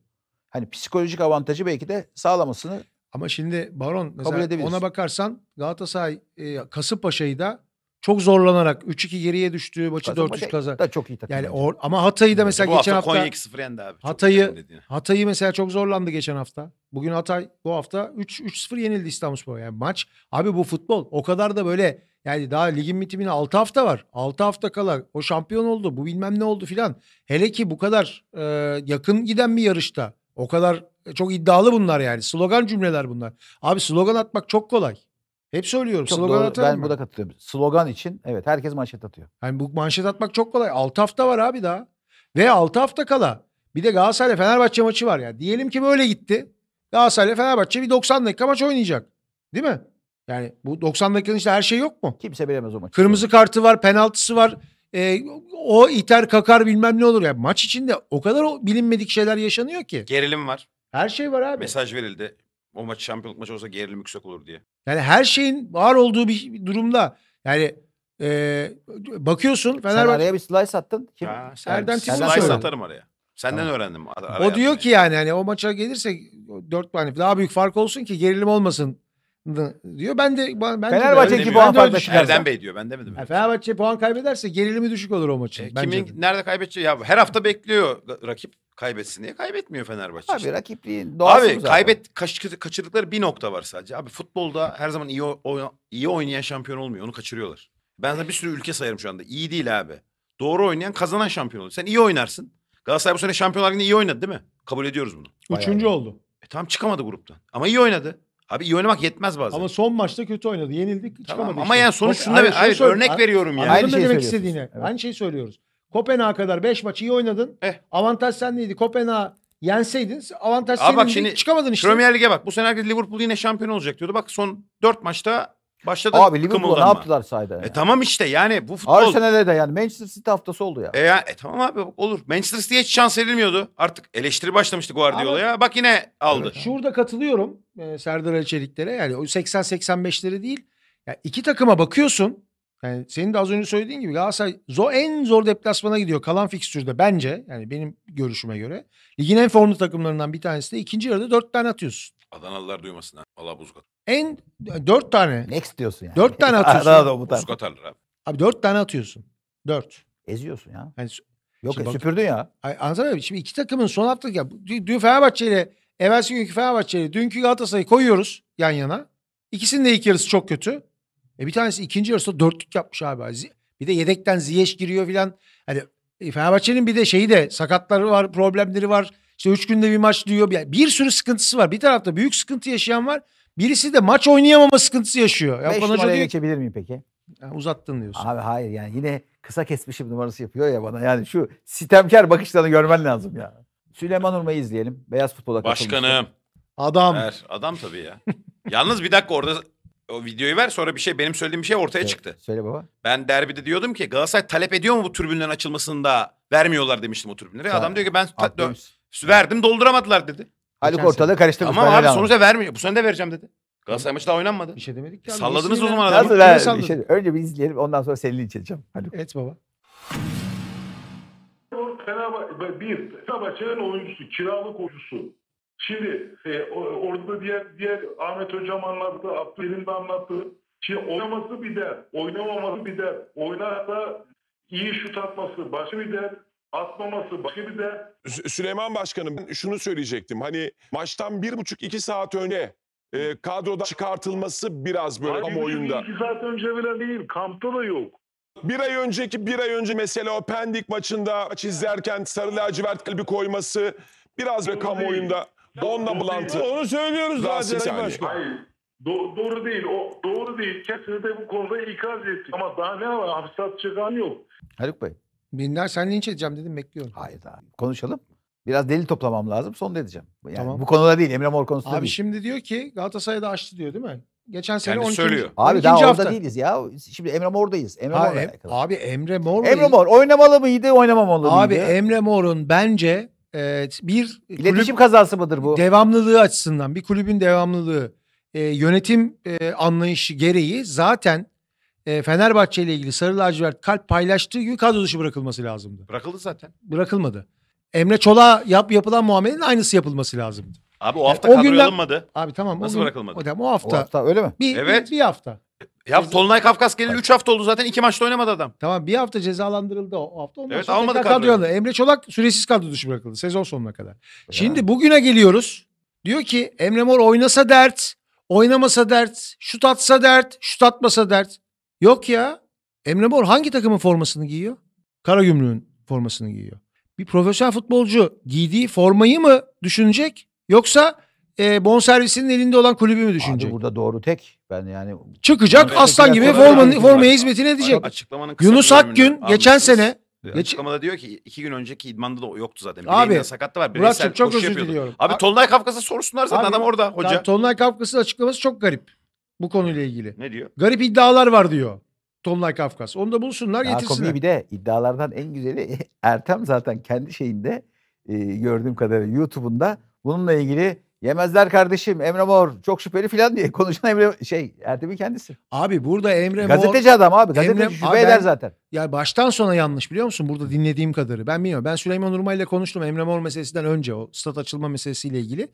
hani psikolojik avantajı belki de sağlamasını ama şimdi Baron mesela ona bakarsan Galatasaray e, Kasımpaşa'yı da çok zorlanarak 3-2 geriye düştü. Maçı 4-3 kazan. Da çok iyi takım. Yani or, ama Hatay'ı da mesela bu geçen hafta, hafta Konya 2-0 yendi abi. Hatay'ı Hatay'ı mesela çok zorlandı geçen hafta. Bugün Hatay bu hafta 3-3-0 yenildi İstanbulspor. Yani maç abi bu futbol o kadar da böyle yani daha ligin bitimine 6 hafta var. 6 hafta kala o şampiyon oldu. Bu bilmem ne oldu filan. Hele ki bu kadar e, yakın giden bir yarışta o kadar e, çok iddialı bunlar yani. Slogan cümleler bunlar. Abi slogan atmak çok kolay. Hep söylüyorum çok slogan doğru. atarım. Ben burada katılıyorum. Slogan için evet herkes manşet atıyor. Yani bu manşet atmak çok kolay. 6 hafta var abi daha. Ve 6 hafta kala. Bir de Galatasaray Fenerbahçe maçı var yani. Diyelim ki böyle gitti. Galatasaray Fenerbahçe bir 90 dakika maç oynayacak. Değil mi? Yani bu 90 dakikanın içinde her şey yok mu? Kimse bilemez o maçı. Kırmızı kartı var, penaltısı var e, o iter kakar bilmem ne olur. ya yani Maç içinde o kadar o bilinmedik şeyler yaşanıyor ki. Gerilim var. Her şey var abi. Mesaj verildi. O maç şampiyonluk maçı olsa gerilim yüksek olur diye. Yani her şeyin var olduğu bir durumda. Yani e, bakıyorsun Fenerbahçe. Sen araya bir slice attın. Kim? Ha, sen Erdem Slice söyledim. atarım araya. Senden tamam. öğrendim. Araya o diyor atmayı. ki yani hani o maça gelirse dört tane hani daha büyük fark olsun ki gerilim olmasın diyor. Ben de ben Fenerbahçe iki puan farkla çıkarsa. Erdem Bey diyor. Ben demedim. Ha, şey. Fenerbahçe puan kaybederse gerilimi düşük olur o maçın. E, kimin de. nerede kaybedeceği ya her hafta bekliyor rakip kaybetsin diye kaybetmiyor Fenerbahçe. Abi işte. rakipliğin doğası Abi kaybet kaç, kaçırdıkları bir nokta var sadece. Abi futbolda her zaman iyi iyi oynayan şampiyon olmuyor. Onu kaçırıyorlar. Ben sana bir sürü ülke sayarım şu anda. İyi değil abi. Doğru oynayan kazanan şampiyon olur. Sen iyi oynarsın. Galatasaray bu sene Şampiyonlar Ligi'nde iyi oynadı değil mi? Kabul ediyoruz bunu. Üçüncü yani. oldu. E, tam çıkamadı gruptan. Ama iyi oynadı. Abi iyi oynamak yetmez bazen. Ama son maçta kötü oynadı. Yenildik, tamam, Ama işte. yani sonuç şunda hayır, hayır örnek veriyorum yani. Aynı şey demek istediğini. Evet. Aynı şeyi söylüyoruz. Kopenhag kadar 5 maçı iyi oynadın. Eh. Avantaj sendeydi. Kopenhag yenseydin avantaj senin bak, şimdi, çıkamadın işte. Premier Lig'e bak. Bu sene herkes Liverpool yine şampiyon olacak diyordu. Bak son 4 maçta Başladı Abi Liverpool ne yaptılar sayda? Yani. E tamam işte yani bu futbol. Arsenal'e de yani Manchester City haftası oldu ya. E, ya, e tamam abi olur. Manchester City'ye hiç şans verilmiyordu. Artık eleştiri başlamıştı Guardiola'ya. Bak yine aldı. Evet, Şurada katılıyorum e, Serdar Açeliklere. Yani o 80-85'leri değil. Yani iki takıma bakıyorsun. Yani senin de az önce söylediğin gibi Galatasaray zo en zor deplasmana gidiyor kalan fikstürde bence. Yani benim görüşüme göre. Ligin en formlu takımlarından bir tanesi de ikinci yarıda dört tane atıyorsun. Adanalılar duymasın ha. Valla buzgat. En dört tane. Next diyorsun yani. Dört tane atıyorsun. Arada da bu tane. Musk abi. Abi dört tane atıyorsun. Dört. Eziyorsun ya. Yani, Yok e, bak, süpürdün ya. Ay, anlatsana abi. Şimdi iki takımın son hafta ya, dün Fenerbahçe ile evvelsi günkü Fenerbahçe ile dünkü Galatasaray'ı koyuyoruz yan yana. İkisinin de ilk yarısı çok kötü. E bir tanesi ikinci yarısı dörtlük yapmış abi. Bir de yedekten ziyech giriyor filan. Hani e, Fenerbahçe'nin bir de şeyi de sakatları var, problemleri var. İşte üç günde bir maç diyor. bir sürü sıkıntısı var. Bir tarafta büyük sıkıntı yaşayan var. Birisi de maç oynayamama sıkıntısı yaşıyor. Ya Beş bana numaraya diyor, geçebilir miyim peki? Yani uzattın diyorsun. Abi hayır yani yine kısa kesmişim numarası yapıyor ya bana. Yani şu sitemkar bakışlarını görmen lazım ya. Süleyman Urma'yı izleyelim. Beyaz futbola katılmıştı. Başkanım. Adam. Ver, adam tabii ya. Yalnız bir dakika orada o videoyu ver sonra bir şey benim söylediğim şey ortaya söyle, çıktı. Söyle baba. Ben derbide diyordum ki Galatasaray talep ediyor mu bu tribünlerin açılmasını da vermiyorlar demiştim o tribünlere. Adam diyor ki ben ta- verdim dolduramadılar dedi. Haluk Geçen ortalığı karıştırmış. Ama abi öyle sonuçta vermiyor. Bu sene de vereceğim dedi. Galatasaray maçı daha oynanmadı. Bir şey demedik ki. E salladınız o Hepsini zaman adamı. Nasıl şey- önce bir izleyelim ondan sonra seninle içeceğim. Haluk. Evet baba. Fenerbahçe bir Fenerbahçe'nin oyuncusu, kiralık oyuncusu. Şimdi e, orada diğer diğer Ahmet hocam anlattı, Abdülhamid de anlattı. Şimdi oynaması bir der, oynamaması bir der. Oynarsa iyi şut atması başka bir der atmaması başka bir de... Süleyman Başkanım şunu söyleyecektim. Hani maçtan bir buçuk iki saat önce e, kadroda çıkartılması biraz böyle Abi, kamuoyunda. iki saat önce bile değil kampta da yok. Bir ay önceki bir ay önce mesela o Pendik maçında çizerken sarı lacivert kalbi koyması biraz böyle Doğru kamuoyunda donla bulantı. Onu söylüyoruz zaten. yani. Başkan. Do- doğru değil. O doğru değil. kesinlikle bu konuda ikaz ettik. Ama daha ne var? Hapse çıkan yok. Haluk Bey. Binler sen linç edeceğim dedim bekliyorum. Hayır daha. Konuşalım. Biraz delil toplamam lazım. Sonra edeceğim. Yani tamam. bu konuda değil. Emre Mor konusunda Abi değil. şimdi diyor ki da açtı diyor değil mi? Geçen sene Kendisi 12. söylüyor. Abi 12. daha orada hafta. değiliz ya. Şimdi Emre Mor'dayız. Emre ha, em, Abi Emre Mor. Emre Mor oynamalı mıydı, oynamamalı abi, mıydı? Abi Emre Mor'un bence e, bir iletişim kulüp, kazası mıdır bu? Devamlılığı açısından bir kulübün devamlılığı, e, yönetim e, anlayışı gereği zaten e, Fenerbahçe ile ilgili sarı lacivert kalp paylaştığı gün kadro dışı bırakılması lazımdı. Bırakıldı zaten. Bırakılmadı. Emre Çolak'a yap, yapılan muamelenin aynısı yapılması lazımdı. Abi o hafta yani o kadroya günden- alınmadı. Abi tamam. Nasıl o gün- bırakılmadı? O, tamam, o hafta. O hafta öyle mi? Bir, Evet. bir, bir hafta. Ya Tolunay Kafkas geleli 3 hafta oldu zaten 2 maçta oynamadı adam. Tamam bir hafta cezalandırıldı o hafta. Ondan Evet, almadı tekrar kadroya. Emre Çolak süresiz kadro dışı bırakıldı sezon sonuna kadar. Şimdi bugüne geliyoruz. Diyor ki Emre Mor oynasa dert, oynamasa dert, şut atsa dert, şut atmasa dert. Yok ya. Emre Bor hangi takımın formasını giyiyor? Karagümrük'ün formasını giyiyor. Bir profesyonel futbolcu giydiği formayı mı düşünecek yoksa e, servisinin elinde olan kulübü mü düşünecek? Abi burada doğru tek. Ben yani çıkacak yani aslan gibi formanın formaya hizmetini edecek. Açıklamanın Yunus Akgün geçen sene Açıklamada diyor ki iki gün önceki idmanda da yoktu zaten. Abi sakattı var. Bireysel çok, çok özür diliyorum. Abi, Abi Tolunay Kafkas'a sorsunlar zaten abi, adam orada hoca. Tonlay Kafkas'ın açıklaması çok garip. Bu konuyla ilgili. Ne diyor? Garip iddialar var diyor. Tomlay Kafkas. Onu da bulsunlar ya getirsinler. Bir de iddialardan en güzeli Ertem zaten kendi şeyinde e, gördüğüm kadarıyla YouTube'unda bununla ilgili Yemezler kardeşim Emre Mor çok şüpheli falan diye konuşan Emre şey Ertem'in kendisi. Abi burada Emre Mor. Gazeteci adam abi gazeteci Emre, şüphe abi, eder zaten. Ya baştan sona yanlış biliyor musun burada dinlediğim kadarı ben bilmiyorum. Ben Süleyman Urma ile konuştum Emre Mor meselesinden önce o stat açılma meselesiyle ilgili.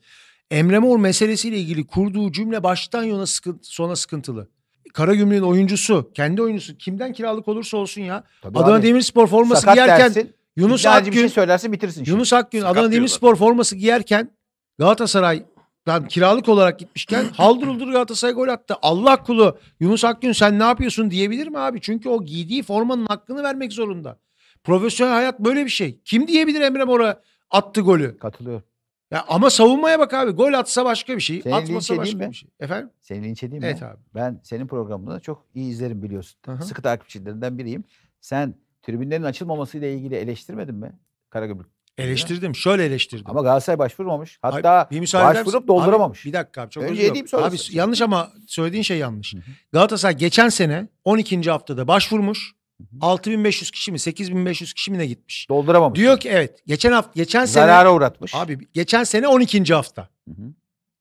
Emre Mor meselesiyle ilgili kurduğu cümle baştan yana sıkıntı, sona sıkıntılı. Karagümrük'ün oyuncusu, kendi oyuncusu kimden kiralık olursa olsun ya. Tabii Adana abi. Demirspor forması giyerken dersin, Yunus Akgün şey söylersin bitirsin. Yunus Akgün Sakat Adana Demirspor forması giyerken Galatasaray'dan kiralık olarak gitmişken haldır uldur Galatasaray gol attı. Allah kulu Yunus Akgün sen ne yapıyorsun diyebilir mi abi? Çünkü o giydiği formanın hakkını vermek zorunda. Profesyonel hayat böyle bir şey. Kim diyebilir Emre Mor'a attı golü? Katılıyor. Ya ama savunmaya bak abi. Gol atsa başka bir şey, senin atmasa başka mi? bir şey. Efendim? Seni linç edeyim evet mi? Evet abi. Ben senin programını çok iyi izlerim biliyorsun. Sıkı takipçilerinden biriyim. Sen tribünlerin açılmamasıyla ilgili eleştirmedin mi? Karagümrük Eleştirdim. Şöyle eleştirdim. Ama Galatasaray başvurmamış. Hatta abi, bir başvurup dolduramamış. Abi, bir dakika abi, çok Önce özür dilerim. Abi yanlış ama söylediğin şey yanlış. Hı-hı. Galatasaray geçen sene 12. haftada başvurmuş. 6500 kişi mi 8500 kişi mi ne gitmiş? Dolduramamış. Diyor ki evet geçen hafta geçen Zarara sene zarara uğratmış. Abi geçen sene 12. hafta. Hı-hı.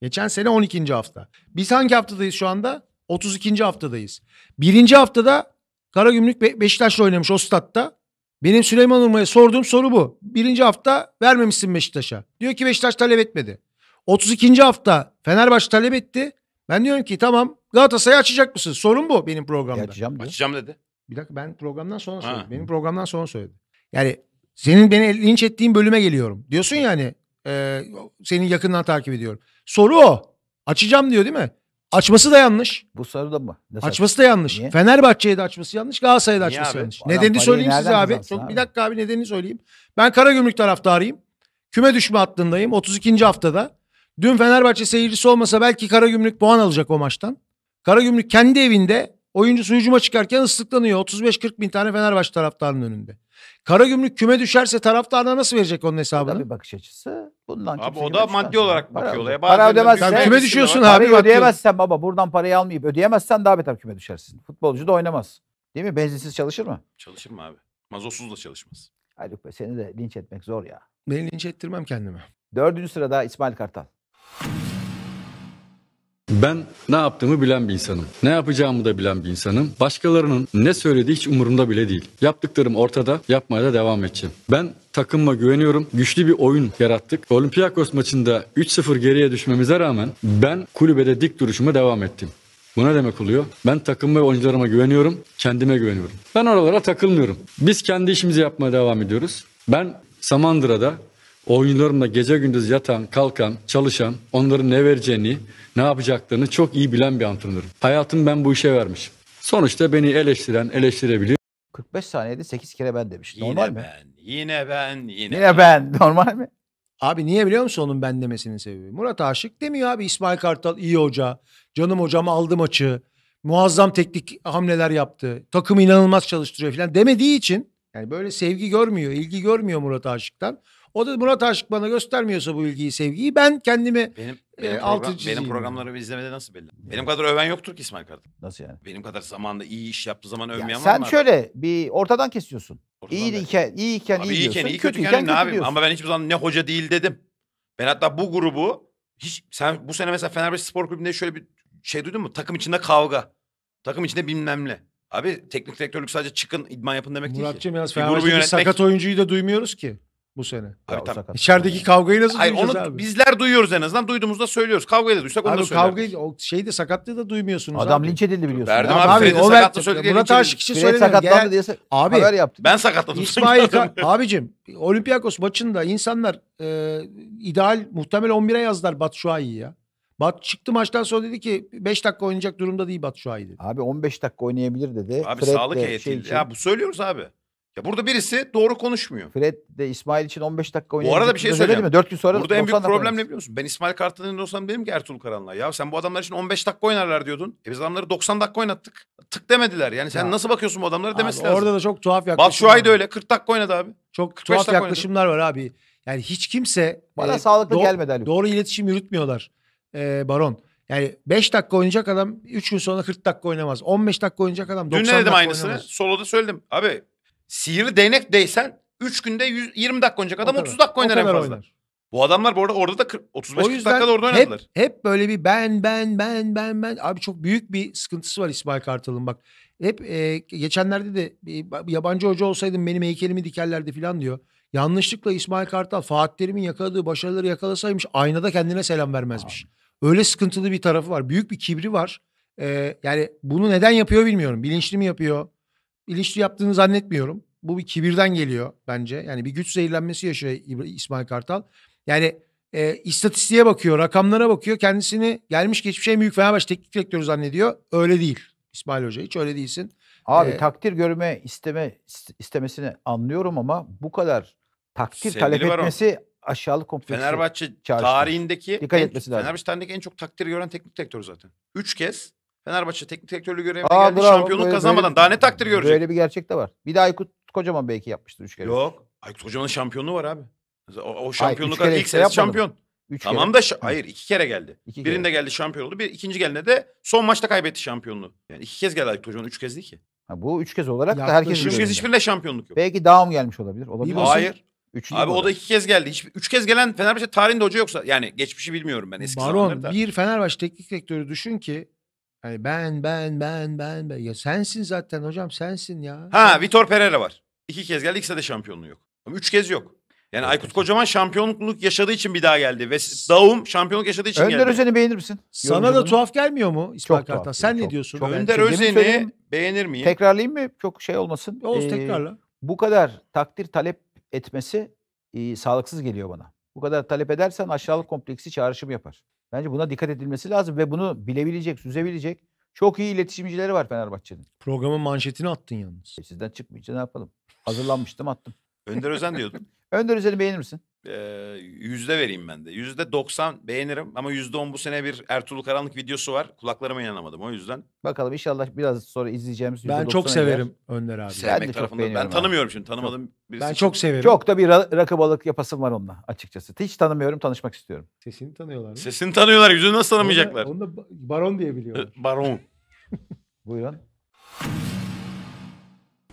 Geçen sene 12. hafta. Biz hangi haftadayız şu anda? 32. haftadayız. Birinci haftada Karagümrük Be- Beşiktaş'la oynamış o statta. Benim Süleyman Urma'ya sorduğum soru bu. Birinci hafta vermemişsin Beşiktaş'a. Diyor ki Beşiktaş talep etmedi. 32. hafta Fenerbahçe talep etti. Ben diyorum ki tamam Galatasaray'ı açacak mısın? Sorun bu benim programda. açacağım, diyor. açacağım dedi. Bir dakika ben programdan sonra ha. söyledim. Benim programdan sonra söyledim. Yani senin beni linç ettiğin bölüme geliyorum. Diyorsun yani ya e, senin yakından takip ediyorum. Soru o. Açacağım diyor değil mi? Açması da yanlış. Bu soru da mı? Ne Açması da yanlış. Niye? Fenerbahçe'ye de açması yanlış. Galatasaray'a da açması yanlış. Adam nedenini söyleyeyim size abi. Çok, abi? Bir dakika abi nedenini söyleyeyim. Ben Karagümrük taraftarıyım. Küme düşme hattındayım. 32. haftada. Dün Fenerbahçe seyircisi olmasa belki Karagümrük puan alacak o maçtan. Karagümrük kendi evinde oyuncu hücuma çıkarken ıslıklanıyor. 35-40 bin tane Fenerbahçe taraftarının önünde. Karagümrük küme düşerse taraftarına nasıl verecek onun hesabını? Tabii bakış açısı Bundan abi o da maddi olarak bakıyor olaya. Para ödemezsen sen şey küme düşüyorsun abi. Parayı ödeyemezsen baba buradan parayı almayıp ödeyemezsen daha beter küme düşersin. Futbolcu da oynamaz. Değil mi? Benzinsiz çalışır mı? Çalışır mı abi? Mazosuz da çalışmaz. Haluk be seni de linç etmek zor ya. Beni linç ettirmem kendime. Dördüncü sırada İsmail Kartal. Ben ne yaptığımı bilen bir insanım. Ne yapacağımı da bilen bir insanım. Başkalarının ne söylediği hiç umurumda bile değil. Yaptıklarım ortada. Yapmaya da devam edeceğim. Ben takımıma güveniyorum. Güçlü bir oyun yarattık. Olympiakos maçında 3-0 geriye düşmemize rağmen ben kulübede dik duruşuma devam ettim. Bu ne demek oluyor? Ben takım ve oyuncularıma güveniyorum, kendime güveniyorum. Ben oralara takılmıyorum. Biz kendi işimizi yapmaya devam ediyoruz. Ben Samandıra'da oyunlarımla gece gündüz yatan, kalkan, çalışan, onların ne vereceğini, ne yapacaklarını çok iyi bilen bir antrenörüm. Hayatım ben bu işe vermişim. Sonuçta beni eleştiren eleştirebilir. 45 saniyede 8 kere ben demiş. Yine Normal ben, mi? Yine ben, yine, yine ben. ben. Normal mi? Abi niye biliyor musun onun ben demesinin sebebi? Murat Aşık demiyor abi İsmail Kartal iyi hoca. Canım hocam aldı maçı. Muazzam teknik hamleler yaptı. Takım inanılmaz çalıştırıyor falan demediği için yani böyle sevgi görmüyor, ilgi görmüyor Murat Aşık'tan. O da Murat Aşık bana göstermiyorsa bu ilgiyi, sevgiyi ben kendimi benim, e, benim e, altı program, Benim programlarımı izlemede nasıl belli? Benim kadar öven yoktur ki İsmail Kartal. Nasıl yani? Benim kadar zamanda iyi iş yaptığı zaman övmeyen ya var Sen şöyle bir ortadan kesiyorsun. Ortadan iyi iken, iyi iken iyi diyorsun. Iyiken, iyi kötüyken, kötüyken ne kötü yapayım? Ama ben hiçbir zaman ne hoca değil dedim. Ben hatta bu grubu hiç sen bu sene mesela Fenerbahçe Spor Kulübü'nde şöyle bir şey duydun mu? Takım içinde kavga. Takım içinde bilmem ne. Abi teknik direktörlük sadece çıkın idman yapın demek Muratçım değil ki. Muratçım yaz Fenerbahçe'de sakat oyuncuyu da duymuyoruz ki bu sene. Abi, ya, tamam. İçerideki kavgayı nasıl Hayır, duyacağız onu abi? Bizler duyuyoruz en azından. Duyduğumuzda söylüyoruz. Kavgayı da duysak onu abi, da söylüyoruz. Kavgayı o şeyde sakatlığı da duymuyorsunuz Adam abi. linç edildi biliyorsun. Verdim abi, abi Fred'e sakatlı söyledi. Murat Aşık için söylemiyorum. sakatlandı diye abi, haber yaptım. Ben sakatladım. İsmail abicim Olympiakos maçında insanlar e, ideal muhtemel 11'e yazdılar Batshuayi'yi ya. Bat çıktı maçtan sonra dedi ki 5 dakika oynayacak durumda değil Batshuayi dedi. Abi 15 dakika oynayabilir dedi. Abi Fred sağlık heyeti. Şey ya bu söylüyoruz abi. Ya burada birisi doğru konuşmuyor. Fred de İsmail için 15 dakika oynadı. Bu arada bir şey söyleyeceğim. Mi? 4 gün sonra Burada en büyük problem ne biliyor musun? Ben İsmail Kartal'ın olsam dedim ki Ertuğrul Karanlığa. Ya sen bu adamlar için 15 dakika oynarlar diyordun. E biz adamları 90 dakika oynattık. Tık demediler. Yani sen ya. nasıl bakıyorsun bu adamlara demesi abi, lazım. Orada da çok tuhaf yaklaşımlar. Bak şu ay da öyle 40 dakika oynadı abi. Çok tuhaf yaklaşımlar oynadı. var abi. Yani hiç kimse bana e, sağlıklı do- gelmedi Ali. Doğru iletişim yürütmüyorlar. E, baron. Yani 5 dakika oynayacak adam 3 gün sonra 40 dakika oynamaz. 15 dakika oynayacak adam 90 Dün ne dedim aynısını? Oynamaz. Solo'da söyledim. Abi Sihirli değnek değsen 3 günde 100, 20 dakika oynayacak adam o 30 dakika oynar en fazla. Oynar. Bu adamlar bu arada orada da 35 dakika orada oynadılar. Hep, hep böyle bir ben ben ben ben ben. Abi çok büyük bir sıkıntısı var İsmail Kartal'ın bak. Hep e, geçenlerde de e, yabancı hoca olsaydım benim heykelimi dikerlerdi falan diyor. Yanlışlıkla İsmail Kartal Fatih Terim'in yakaladığı başarıları yakalasaymış aynada kendine selam vermezmiş. Abi. Öyle sıkıntılı bir tarafı var. Büyük bir kibri var. E, yani bunu neden yapıyor bilmiyorum. Bilinçli mi yapıyor? ilişki yaptığını zannetmiyorum. Bu bir kibirden geliyor bence. Yani bir güç zehirlenmesi yaşıyor İsmail Kartal. Yani e, istatistiğe bakıyor, rakamlara bakıyor. Kendisini gelmiş geçmiş en büyük Fenerbahçe teknik direktörü zannediyor. Öyle değil İsmail Hoca. Hiç öyle değilsin. Abi ee, takdir görme isteme istemesini anlıyorum ama bu kadar takdir talep etmesi aşağılık kompleksi. Fenerbahçe çağrıştı. tarihindeki Dikkat en, etmesi lazım. Fenerbahçe tarihindeki en çok takdir gören teknik direktör zaten. Üç kez Fenerbahçe teknik direktörlüğü görevine Aa, geldi. bravo. Şampiyonluk Böyle- kazanmadan böyle- daha ne takdir görecek? Böyle bir gerçek de var. Bir de Aykut Kocaman belki yapmıştır üç kere. Yok. Aykut Kocaman'ın şampiyonluğu var abi. O, o şampiyonluk kere ilk işte şampiyon. Üç tamam kere. da hayır iki kere geldi. İki Birinde geldi şampiyon oldu. Bir ikinci geldiğinde de son maçta kaybetti şampiyonluğu. Yani iki kez geldi Aykut Kocaman. Üç kez değil ki. Ha, bu üç kez olarak da herkes Üç kez biliyor. hiçbirinde şampiyonluk yok. Belki daha mı gelmiş olabilir. Olabilir. Bilmiyorum. Hayır. Üç değil Abi o da iki kez geldi. Hiç, üç kez gelen Fenerbahçe tarihinde hoca yoksa. Yani geçmişi bilmiyorum ben eski Baron zamanlarda. bir Fenerbahçe teknik direktörü düşün ki Hani ben ben ben ben ben. Ya sensin zaten hocam sensin ya. Ha Vitor Pereira var. İki kez geldi ikisi de şampiyonluğu yok. Ama üç kez yok. Yani Aykut Kocaman şampiyonluk yaşadığı için bir daha geldi. Ve Daum şampiyonluk yaşadığı için Önder geldi. Özen'i beğenir misin? Sana da tuhaf gelmiyor mu İsmail tuhaf Kartal? değil, Sen ne diyorsun? çok- Önder Demin Özen'i beğenir miyim? Tekrarlayayım mı? Çok şey olmasın. Olsun Ee, tekrarla. Bu kadar takdir talep etmesi e, sağlıksız geliyor bana bu kadar talep edersen aşağılık kompleksi çağrışım yapar. Bence buna dikkat edilmesi lazım ve bunu bilebilecek, süzebilecek çok iyi iletişimcileri var Fenerbahçe'nin. Programın manşetini attın yalnız. E sizden çıkmayınca ne yapalım? Hazırlanmıştım attım. Önder Özen diyordun. Önder Özen'i beğenir misin? yüzde vereyim ben de. Yüzde 90 beğenirim ama yüzde 10 bu sene bir Ertuğrul Karanlık videosu var. Kulaklarıma inanamadım o yüzden. Bakalım inşallah biraz sonra izleyeceğimiz Ben çok severim Önder abi. Sevmek ben de çok tarafında. Ben beğeniyorum abi. tanımıyorum şimdi tanımadım. birisi. Ben için. çok severim. Çok da bir ra- rakabalık yapasım var onunla açıkçası. Hiç tanımıyorum, tanışmak istiyorum. Sesini tanıyorlar mı? Sesini tanıyorlar yüzünü nasıl tanımayacaklar? Onu da, onu da baron diye biliyorlar. Baron. Buyurun.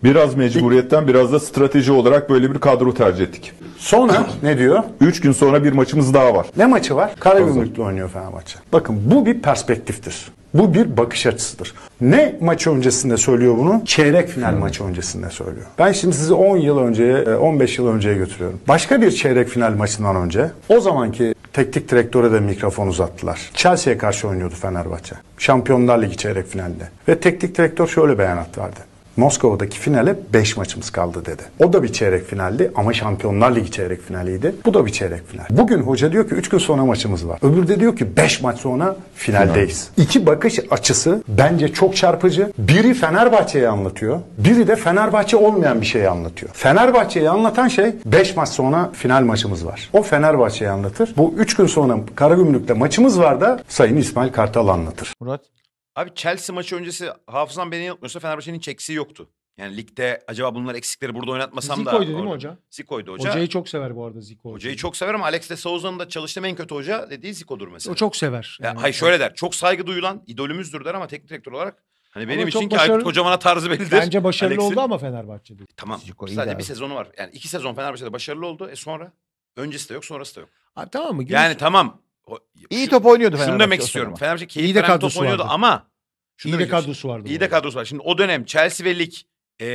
Biraz mecburiyetten biraz da strateji olarak böyle bir kadro tercih ettik. Sonra ne diyor? 3 gün sonra bir maçımız daha var. Ne maçı var? Karagümrük'le oynuyor Fenerbahçe. Bakın bu bir perspektiftir. Bu bir bakış açısıdır. Ne maçı öncesinde söylüyor bunu? Çeyrek final hmm. maçı öncesinde söylüyor. Ben şimdi sizi 10 yıl önce, 15 e, yıl önceye götürüyorum. Başka bir çeyrek final maçından önce o zamanki teknik direktöre de mikrofon uzattılar. Chelsea'ye karşı oynuyordu Fenerbahçe. Şampiyonlar Ligi çeyrek finalde. Ve teknik direktör şöyle beyanat verdi. Moskova'daki finale 5 maçımız kaldı dedi. O da bir çeyrek finaldi ama Şampiyonlar Ligi çeyrek finaliydi. Bu da bir çeyrek final. Bugün hoca diyor ki 3 gün sonra maçımız var. Öbürü de diyor ki 5 maç sonra finaldeyiz. Final. İki bakış açısı bence çok çarpıcı. Biri Fenerbahçe'yi anlatıyor. Biri de Fenerbahçe olmayan bir şeyi anlatıyor. Fenerbahçe'yi anlatan şey 5 maç sonra final maçımız var. O Fenerbahçe'yi anlatır. Bu 3 gün sonra Karagümrük'te maçımız var da Sayın İsmail Kartal anlatır. Murat Abi Chelsea maçı öncesi hafızam beni yanıltmıyorsa Fenerbahçe'nin hiç yoktu. Yani ligde acaba bunlar eksikleri burada oynatmasam Zico'ydu da. Zico'ydu değil mi hoca? Zico'ydu hoca. Hocayı çok sever bu arada Zico. Hocayı çok sever ama Alex de Souza'nın da çalıştığım en kötü hoca dediği Zico'dur mesela. O çok sever. Yani, yani hayır şöyle der. Çok saygı duyulan, idolümüzdür der ama teknik direktör olarak Hani benim ama için ki başarılı... Aykut Kocaman'a tarzı bellidir. Bence başarılı Alex'in. oldu ama Fenerbahçe'de. Tamam. Zico Sadece bir sezonu var. Yani iki sezon Fenerbahçe'de başarılı oldu. E sonra? Öncesi de yok, sonrası da yok. Abi tamam mı? Gülüş... Yani tamam. İyi top oynuyordu Fenerbahçe. Şunu demek istiyorum. Fenerbahçe keyif iyi de oynuyordu vardı. ama şunu iyi de kadrosu vardı. İyi de kadrosu var. Şimdi o dönem Chelsea ve lig e,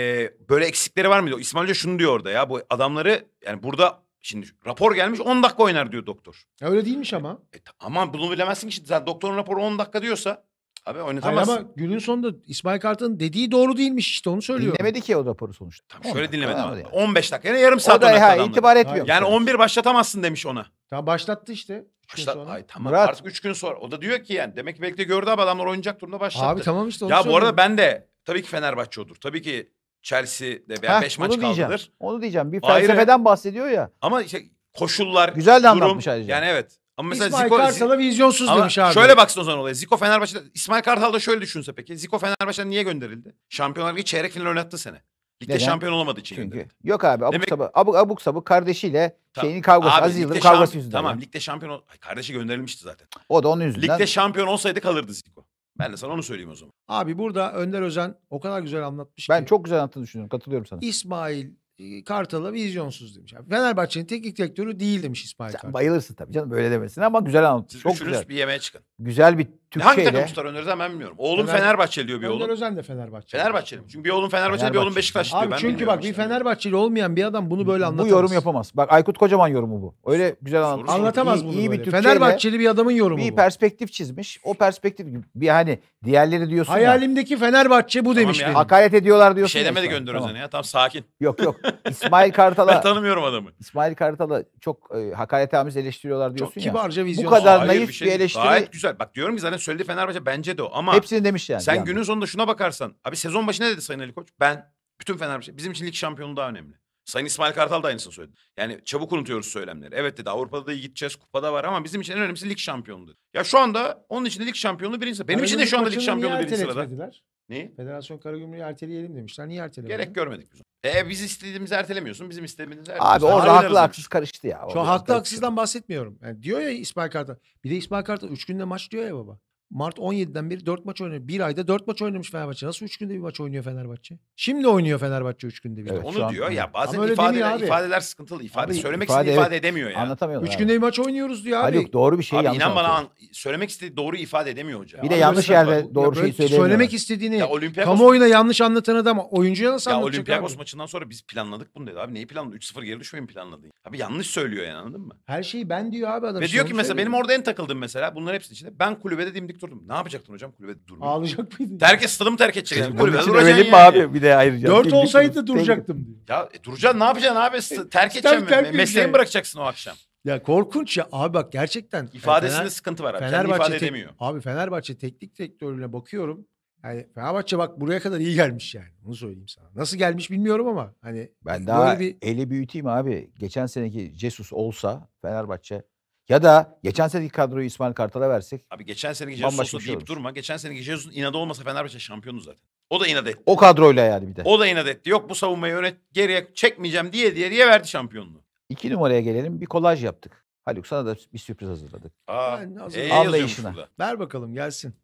böyle eksikleri var mıydı? İsmail Hoca şunu diyor orada ya bu adamları yani burada Şimdi rapor gelmiş 10 dakika oynar diyor doktor. Ya öyle değilmiş ama. E, ama bunu bilemezsin ki. Zaten doktorun raporu 10 dakika diyorsa abi oynatamazsın. Hayır ama günün sonunda İsmail Kartal'ın dediği doğru değilmiş işte onu söylüyor. Dinlemedi ki o raporu sonuçta. Tamam şöyle dinlemedi ama. Yani. 15 dakika yani yarım saat o da, oynattı ha, itibar etmiyor. Yani 11 başlatamazsın demiş ona. Tamam başlattı işte. Başla, sonra. ay tamam Murat. artık 3 gün sonra. O da diyor ki yani demek ki belki de gördü abi adamlar oynayacak durumda başlattı. Abi tamam işte onu Ya bu arada ben de tabii ki Fenerbahçe odur. Tabii ki Chelsea de 5 maç onu diyeceğim. kaldıdır. Onu diyeceğim. Bir Ayrı- bahsediyor ya. Ama işte koşullar, Güzel de durum. anlatmış ayrıca. Yani evet. Ama mesela İsmail Zico, Kartal'a vizyonsuz demiş abi. şöyle baksın o zaman olaya. Zico Fenerbahçe'de İsmail Kartal da şöyle düşünse peki. Zico Fenerbahçe'den niye gönderildi? Şampiyonlar Ligi çeyrek final oynattı sene. Ligde Neden? şampiyon olamadığı için. Çünkü yenildi. yok abi abuk Demek... sabuk abuk, abuk sabuk kardeşiyle tamam. şeyin kavgası abi, Aziz Yıldırım kavgası şamp... yüzünden. Tamam yani. ligde şampiyon Ay, kardeşi gönderilmişti zaten. O da onun yüzünden. Ligde şampiyon olsaydı kalırdı Zico. Ben de sana onu söyleyeyim o zaman. Abi burada Önder Özen o kadar güzel anlatmış Ben çok güzel anlattığını düşünüyorum. Katılıyorum sana. İsmail e, Kartal'a vizyonsuz demiş. Abi. Fenerbahçe'nin teknik direktörü değil demiş İsmail Sen bayılırsın tabii canım böyle demesin ama güzel anlatmış. Siz çok üçünüz güzel. bir yemeğe çıkın güzel bir Türkçeyle. Hangi takım tutar Önder Özen ben bilmiyorum. Oğlum Fener... Fenerbahçe diyor bir oğlum. Önder Özen de Fenerbahçe. Fenerbahçeli. Çünkü bir oğlum Fenerbahçeli bir oğlum Beşiktaş diyor. Abi ben çünkü bilmiyorum bak bir Fenerbahçeli olmayan bir adam bunu böyle Bu yorum yapamaz. Bak Aykut Kocaman yorumu bu. Öyle güzel anlatmış. Anlatamaz İyi- bunu iyi bir böyle. Fenerbahçeli bir adamın yorumu bir bu. perspektif çizmiş. O perspektif bir hani diğerleri diyorsun ya. Hayalimdeki Fenerbahçe bu demiş ya. Hakaret ediyorlar Bir şey demedi işte. Gönder Tamam. Özen'e ya. Tam sakin. Yok yok. İsmail Ben Kartal'a tanımıyorum adamı. İsmail Kartal'a çok e, hakaretamiz eleştiriyorlar diyorsun Çok kibarca vizyon. Bu kadar naif bir şey eleştiri Gayet güzel. Bak diyorum ki zaten söyledi Fenerbahçe bence de o ama. Hepsini demiş yani. Sen yani. günün sonunda şuna bakarsan. Abi sezon başı ne dedi Sayın Ali Koç? Ben bütün Fenerbahçe bizim için lig şampiyonu daha önemli. Sayın İsmail Kartal da aynısını söyledi. Yani çabuk unutuyoruz söylemleri. Evet dedi Avrupa'da da iyi gideceğiz kupada var ama bizim için en önemlisi lig şampiyonudur. Ya şu anda onun için de lig şampiyonluğu birinci sırada. Benim Aradın için de şu anda lig şampiyonluğu birinci sırada. Etmediler? Neyi? Federasyon Karagümrük'ü erteleyelim demişler. Niye erteleyelim? Gerek görmedik biz. E biz istediğimizi ertelemiyorsun. Bizim istediğimizi ertelemiyorsun. Abi orada haklı haksız karıştı ya. Şu haklı haksızdan bahsetmiyorum. Yani diyor ya İsmail Kartal. Bir de İsmail Kartal 3 günde maç diyor ya baba. Mart 17'den beri 4 maç oynuyor. Bir ayda 4 maç oynamış Fenerbahçe. Nasıl 3 günde bir maç oynuyor Fenerbahçe? Şimdi oynuyor Fenerbahçe 3 günde bir evet, maç. Onu diyor ya bazen ifadeler, abi. ifadeler sıkıntılı. İfade abi, söylemek ifade, istediği evet. ifade edemiyor ya. Anlatamıyorlar. 3 günde bir maç oynuyoruz diyor abi. Haluk doğru bir şey abi, yanlış inan bana an, söylemek istediği doğru ifade edemiyor hoca. Bir de yanlış yerde doğru şeyi söylemiyor Söylemek istediğini ya, Olympiakos... kamuoyuna yanlış anlatan adam oyuncuya nasıl ya, anlatacak Olympiakos abi? maçından sonra biz planladık bunu dedi. Abi neyi planladın? 3-0 geri düşmeyi mi planladın? Abi yanlış söylüyor yani anladın mı? Her şeyi ben diyor abi adam. Ve diyor ki mesela benim orada en takıldığım mesela bunların hepsinin içinde ben kulübede dimdik dik durdum. Ne yapacaktın hocam kulübe durmayı? Ağlayacak mıydın? Terk et stadımı terk edeceksin. Yani. Kulübede duracaksın yani. abi bir de ayrıca. Dört olsaydı duracaktım Ya e, duracaksın ne yapacaksın abi? E, terk edeceğim Terk Mesleğimi bırakacaksın o akşam. Ya korkunç ya abi bak gerçekten. İfadesinde Fener, sıkıntı var abi. Fenerbahçe ifade edemiyor. Abi Fenerbahçe teknik direktörüne bakıyorum. Yani Fenerbahçe bak buraya kadar iyi gelmiş yani. Onu söyleyeyim sana. Nasıl gelmiş bilmiyorum ama hani ben daha bir... eli büyüteyim abi. Geçen seneki Jesus olsa Fenerbahçe ya da geçen seneki kadroyu İsmail Kartal'a versek. Abi geçen seneki Jesus'u şey deyip olur. durma. Geçen seneki Jesus'un inadı olmasa Fenerbahçe şampiyonu zaten. O da inat etti. O kadroyla yani bir de. O da inat etti. Yok bu savunmayı öğret geriye çekmeyeceğim diye diye diye verdi şampiyonluğu. İki numaraya gelelim. Bir kolaj yaptık. Haluk sana da bir sürpriz hazırladık. Aa, ben hazırladım. E, Ver bakalım gelsin.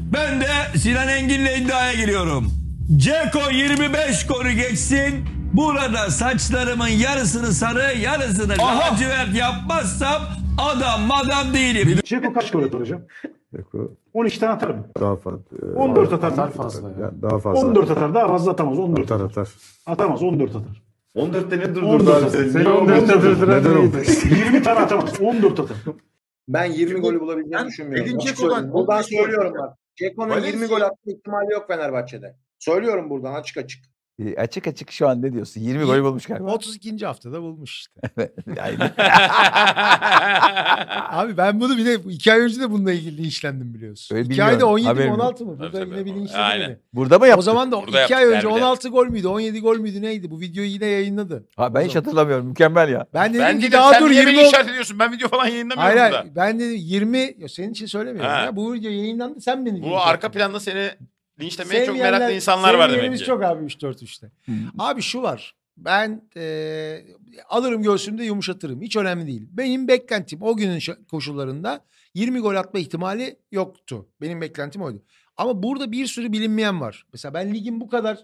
Ben de Sinan Engin'le iddiaya giriyorum. Ceko 25 golü geçsin. Burada saçlarımın yarısını sarı, yarısını lacivert yapmazsam adam madam değilim. Çeko kaç gol atar hocam? Çeko 12 tane atar mı? daha fazla. 14 e, atar mı? fazla ya. daha fazla. 14 atar daha fazla atamaz 14 atar. atar Atamaz 14 atar. 14 tane durdurdu 14 abi. Sen 14 tane Neden 20 tane atamaz 14 atar. Ben 20 golü bulabileceğini düşünmüyorum. Edin Açık Buradan şey- söylüyorum bak. Ceko'nun 20 gol attığı ihtimali yok Fenerbahçe'de. Söylüyorum buradan açık açık açık açık şu an ne diyorsun? 20 gol bulmuş galiba. 32. haftada bulmuş işte. Abi ben bunu bir de 2 ay önce de bununla ilgili işlendim biliyorsun. Öyle 2 ayda 17 Haberim mi 16 mı? Burada Tabii, yine bilinçli Aynen. Burada mı yaptın? O zaman da Burada 2 ay önce 16 gol müydü 17 gol müydü neydi? Bu videoyu yine yayınladı. Ha, ben hiç hatırlamıyorum. Mükemmel ya. Ben dedim Ben ki dedim daha sen dur niye 20 beni ol- işaret ediyorsun? Ben video falan yayınlamıyorum Hayır hayır ben dedim 20 ya senin için söylemiyorum Ha. ya. Bu video yayınlandı sen beni. Bu arka planda seni Linçlemeye çok meraklı insanlar var demek ki. çok abi 3-4 işte. abi şu var. Ben e, alırım göğsümde yumuşatırım. Hiç önemli değil. Benim beklentim o günün koşullarında 20 gol atma ihtimali yoktu. Benim beklentim oydu. Ama burada bir sürü bilinmeyen var. Mesela ben ligin bu kadar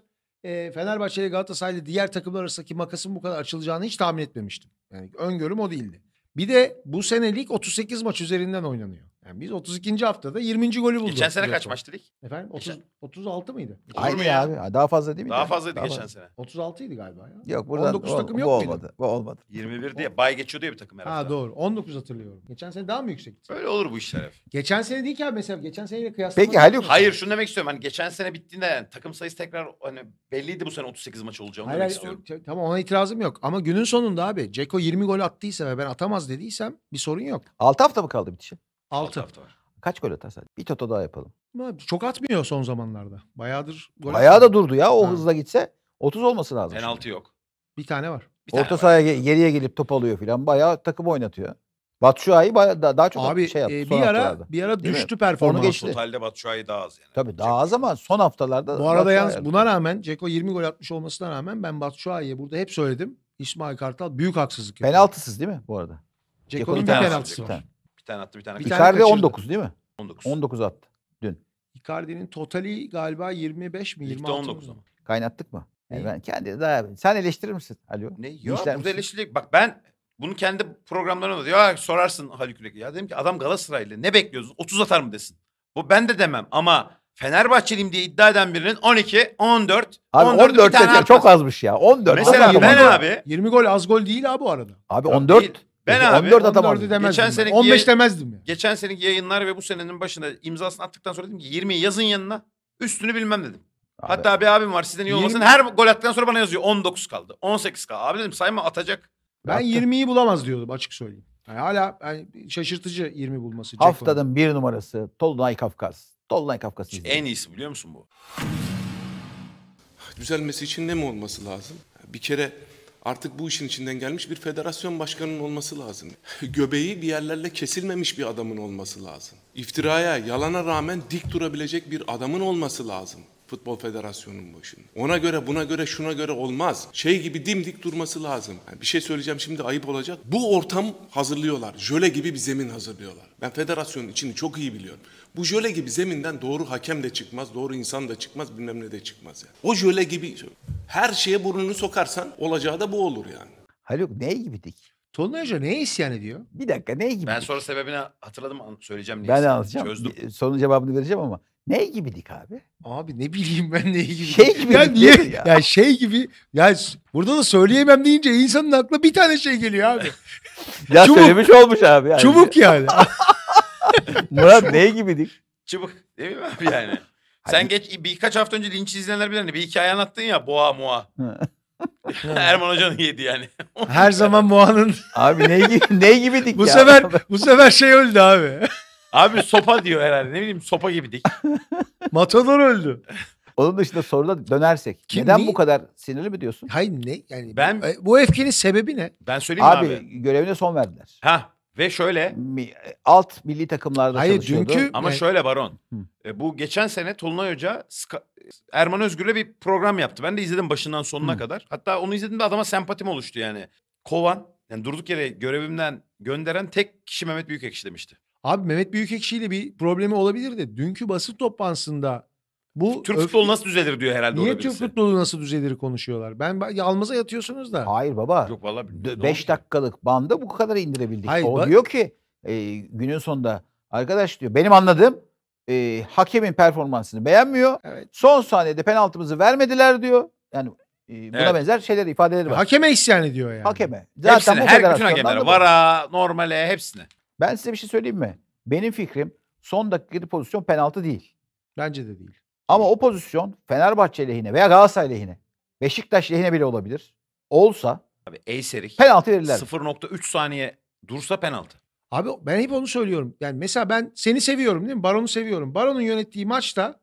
e, Fenerbahçe ile Galatasaray ile diğer takımlar arasındaki makasın bu kadar açılacağını hiç tahmin etmemiştim. Yani öngörüm o değildi. Bir de bu senelik 38 maç üzerinden oynanıyor. Yani biz 32. haftada 20. golü bulduk. Geçen sene kaç maçtı lig? Efendim 30, geçen... 36 mıydı? Aynı ya abi. Daha fazla değil mi? Daha yani? fazlaydı geçen fazla. sene. 36 idi galiba ya. Yok burada 19 o, takım yok bu olmadı. Bu olmadı. 21 diye bay geçiyor diye bir takım herhalde. Ha doğru. 19 hatırlıyorum. Geçen sene daha mı yüksekti? Öyle olur bu işler hep. geçen sene değil ki abi mesela geçen seneyle kıyaslamak. Peki Haluk. Hayır şunu demek istiyorum. Hani geçen sene bittiğinde yani, takım sayısı tekrar hani belliydi bu sene 38 maç olacağını demek istiyorum. O, tamam ona itirazım yok. Ama günün sonunda abi Ceko 20 gol attıysa ve ben atamaz dediysem bir sorun yok. 6 hafta mı kaldı bitişe? 6 hafta var. Kaç gol atar sadece? Bir toto daha yapalım. Abi Çok atmıyor son zamanlarda. Bayağıdır gol Bayağı da durdu ya o Ha. hızla gitse 30 olması lazım. Penaltı yok. Bir tane var. Bir Orta var. sahaya ge- geriye gelip top alıyor filan. Bayağı takım oynatıyor. Batshuayi bayağı daha çok Abi şey yaptı e, bir ara haftalarda. bir ara düştü performansı. Onu geçti. Totalde Batu daha az yani. Tabii daha az ama son haftalarda Bu arada Batshuayi yalnız buna rağmen Ceko 20 gol atmış olmasına rağmen ben Batshuayi'ye burada hep söyledim. İsmail Kartal büyük haksızlık yapıyor. penaltısız değil mi bu arada? Ceko'nun bir penaltısı var tane attı bir tane. Bir Icardi 19 değil mi? 19. 19 attı dün. Icardi'nin totali galiba 25 mi 26 Ligde 19 ama. Kaynattık mı? E, yani ben kendi daha sen eleştirir misin? Alo. Ne? Ya burada eleştirecek. Bak ben bunu kendi programlarına diyor. diyor. Sorarsın Haluk Ülek. Ya dedim ki adam Galatasaraylı. Ne bekliyorsun? 30 atar mı desin? Bu ben de demem ama Fenerbahçeliyim diye iddia eden birinin 12, 14, abi 14, 14 bir tane çok azmış ya. 14. Mesela ben abi 20 gol az gol değil abi bu arada. Abi 14 değil. Ben abi 14 adam 14'ü demezdim. Geçen seneki 15 yayın- demezdim ya. Geçen seneki yayınlar ve bu senenin başında imzasını attıktan sonra dedim ki 20'yi yazın yanına. Üstünü bilmem dedim. Abi, Hatta bir abim var sizden iyi olmasın. Her gol attıktan sonra bana yazıyor 19 kaldı. 18 kaldı. Abi dedim sayma atacak. Ben Attı. 20'yi bulamaz diyordum açık söyleyeyim. Yani hala yani şaşırtıcı 20 bulması. Jack Haftanın bir numarası Tolunay Kafkas. Tolunay Kafkas'ı izleyin. En iyisi biliyor musun bu? düzelmesi için ne mi olması lazım? Bir kere artık bu işin içinden gelmiş bir federasyon başkanının olması lazım. Göbeği bir yerlerle kesilmemiş bir adamın olması lazım. İftiraya, yalana rağmen dik durabilecek bir adamın olması lazım. Futbol Federasyonu'nun başında. Ona göre, buna göre, şuna göre olmaz. Şey gibi dimdik durması lazım. Yani bir şey söyleyeceğim şimdi ayıp olacak. Bu ortam hazırlıyorlar. Jöle gibi bir zemin hazırlıyorlar. Ben federasyonun içini çok iyi biliyorum. Bu jöle gibi zeminden doğru hakem de çıkmaz, doğru insan da çıkmaz, bilmem ne de çıkmaz. Yani. O jöle gibi her şeye burnunu sokarsan olacağı da bu olur yani. Haluk neye gibidik? Tolunay Hoca neye isyan ediyor? Bir dakika neye gibi? Ben sonra sebebini hatırladım söyleyeceğim. Neyse. Ben anlatacağım. Çözdüm. Sonun cevabını vereceğim ama ne gibidik abi? Abi ne bileyim ben ne gibi. Şey gibi. Ya niye? Ya. ya şey gibi. Ya burada da söyleyemem deyince insanın aklına bir tane şey geliyor abi. ya Çubuk. söylemiş olmuş abi. Yani. Çubuk yani. Murat ne gibidik? Çubuk değil mi abi yani? Sen geç birkaç hafta önce linç izleyenler bilir. Hani bir hikaye anlattın ya boğa muğa. Erman Hoca'nın yedi yani. Her zaman muğanın. Abi ne gibi ne gibidik bu ya. Bu sefer bu sefer şey öldü abi. Abi sopa diyor herhalde. Ne bileyim sopa gibi dik Matador öldü. Onun dışında soruda dönersek. Kim, neden ne? bu kadar sinirli mi diyorsun? Hayır ne? Yani ben bu, e, bu öfkenin sebebi ne? Ben söyleyeyim abi. Abi görevine son verdiler. Ha ve şöyle Mi, alt milli takımlarda Hayır, çalışıyordu. Dünkü, ama yani... şöyle Baron. E, bu geçen sene Tolunay Hoca Ska, Erman Özgür'le bir program yaptı. Ben de izledim başından sonuna Hı. kadar. Hatta onu izledim de adama sempatim oluştu yani. Kovan yani durduk yere görevimden gönderen tek kişi Mehmet Büyükekşi demişti. Abi Mehmet Büyükekşi ile bir problemi olabilir de dünkü basın toplantısında bu Türk öfke... futbolu nasıl düzelir diyor herhalde. Niye Türk futbolu nasıl düzelir konuşuyorlar? Ben almaza yatıyorsunuz da. Hayır baba. Yok valla. 5 dakikalık bandı bu kadar indirebildik. Hayır, o diyor ki e, günün sonunda arkadaş diyor benim anladığım e, hakemin performansını beğenmiyor. Evet. Son saniyede penaltımızı vermediler diyor. Yani e, buna evet. benzer şeyler ifadeleri var. Hakeme isyan ediyor yani. Hakeme. Zaten hepsine, her bütün hakemlere. Vara, normale hepsine. Ben size bir şey söyleyeyim mi? Benim fikrim son dakikada pozisyon penaltı değil. Bence de değil. Ama o pozisyon Fenerbahçe lehine veya Galatasaray lehine, Beşiktaş lehine bile olabilir. Olsa Abi Eyserik penaltı verirler. 0.3 saniye dursa penaltı. Abi ben hep onu söylüyorum. Yani mesela ben seni seviyorum değil mi? Baron'u seviyorum. Baron'un yönettiği maçta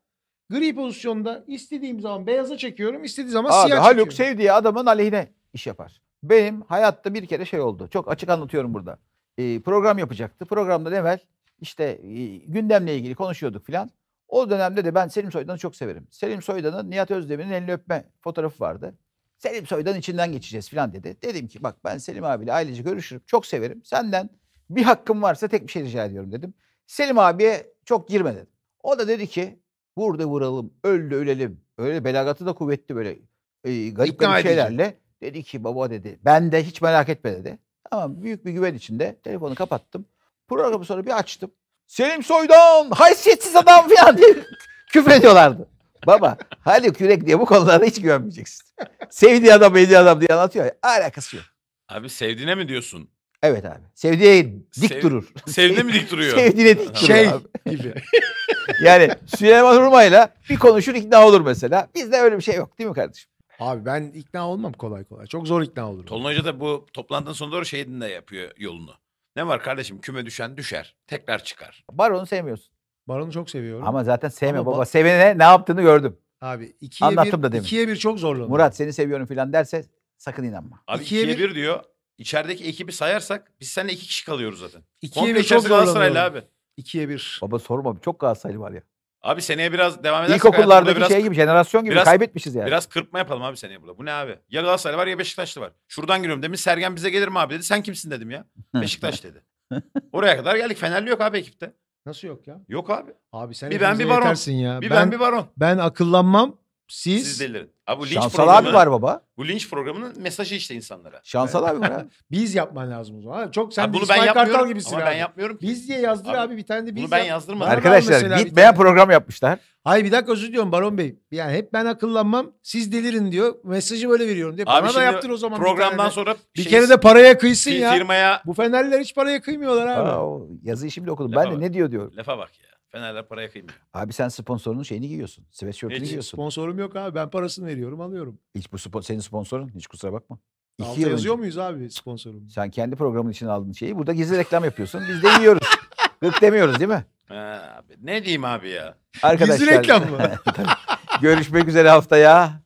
gri pozisyonda istediğim zaman beyaza çekiyorum, istediği zaman Abi, siyah Haluk çekiyorum. sevdiği adamın aleyhine iş yapar. Benim hayatta bir kere şey oldu. Çok açık anlatıyorum burada e, program yapacaktı. Programda evvel işte e, gündemle ilgili konuşuyorduk filan. O dönemde de ben Selim Soydan'ı çok severim. Selim Soydan'ın Nihat Özdemir'in elini öpme fotoğrafı vardı. Selim Soydan içinden geçeceğiz filan dedi. Dedim ki bak ben Selim abiyle ailece görüşürüm. Çok severim. Senden bir hakkım varsa tek bir şey rica ediyorum dedim. Selim abiye çok girme dedim. O da dedi ki vurdu vuralım, öldü ölelim. Öyle belagatı da kuvvetli böyle e, garip garip şeylerle. Dedi ki baba dedi ben de hiç merak etme dedi. Ama büyük bir güven içinde telefonu kapattım. Programı sonra bir açtım. Selim Soydan haysiyetsiz adam falan diye küfrediyorlardı. Baba hadi Kürek diye bu konularda hiç güvenmeyeceksin. Sevdiği adam iyi adam diye anlatıyor ya. Alakası yok. Abi sevdiğine mi diyorsun? Evet abi. Sevdiğine dik Sev, durur. Sevdiğine mi dik duruyor? sevdiğine dik duruyor şey gibi. yani Süleyman Hurma'yla bir konuşur ikna olur mesela. Bizde öyle bir şey yok değil mi kardeşim? Abi ben ikna olmam kolay kolay. Çok zor ikna olurum. Tolunay Hoca da bu toplantının sonunda doğru şeyini de yapıyor yolunu. Ne var kardeşim küme düşen düşer. Tekrar çıkar. Baron'u sevmiyorsun. Baron'u çok seviyorum. Ama zaten sevme Ama baba. ba- Sevene ne yaptığını gördüm. Abi ikiye Anlattım bir, demin. ikiye bir çok zorlanıyorum. Murat seni seviyorum filan derse sakın inanma. Abi İkiye 2'ye 1 bir- diyor. İçerideki ekibi sayarsak biz seninle iki kişi kalıyoruz zaten. ikiye Komple bir çok zorlanıyor abi. İkiye bir. Baba sorma çok Galatasaraylı var ya. Abi seneye biraz devam edersek İlkokullardaki biraz, şey gibi jenerasyon gibi biraz, kaybetmişiz yani. Biraz kırpma yapalım abi seneye burada. Bu ne abi? Ya Galatasaray var ya Beşiktaşlı var. Şuradan giriyorum. Demin Sergen bize gelir mi abi dedi. Sen kimsin dedim ya. Beşiktaş dedi. Oraya kadar geldik. Fenerli yok abi ekipte. Nasıl yok ya? Yok abi. Abi sen bir ben bir baron. Ya. Bir ben, ben bir baron. Ben akıllanmam. Siz, Siz delirin. Abi bu linç Şansal abi var baba. Bu linç programının mesajı işte insanlara. Şansal abi var abi. Biz yapman lazım o zaman. Abi çok sen abi bunu ben yapmıyorum Kartal gibisin ama abi. ben yapmıyorum. Biz diye yazdır abi, abi bir tane de biz. Bunu ben yazdırmadım. Arkadaşlar gitmeyen program yapmışlar. Hayır bir dakika özür diliyorum Baron Bey. Yani hep ben akıllanmam siz delirin diyor. Mesajı böyle veriyorum diye. Abi Bana da yaptır o zaman programdan bir sonra bir şey- kere de paraya kıysın firmaya... ya. Firmaya... Bu fenerler hiç paraya kıymıyorlar abi. Aa, o yazıyı şimdi okudum. Lafa ben de ne diyor diyorum. Lafa bak ya. Fenerler paraya kıymıyor. Abi sen sponsorunun şeyini giyiyorsun. Sweatshirt'ini Hiç giyiyorsun. Sponsorum yok abi. Ben parasını veriyorum alıyorum. Hiç bu spon senin sponsorun. Hiç kusura bakma. İki Altta yıl yazıyor önce- muyuz abi sponsorum? Sen kendi programın için aldığın şeyi burada gizli reklam yapıyorsun. Biz de yiyoruz. Gık demiyoruz değil mi? Ha, abi, ne diyeyim abi ya? Gizli Arkadaşlar. reklam mı? Görüşmek üzere haftaya.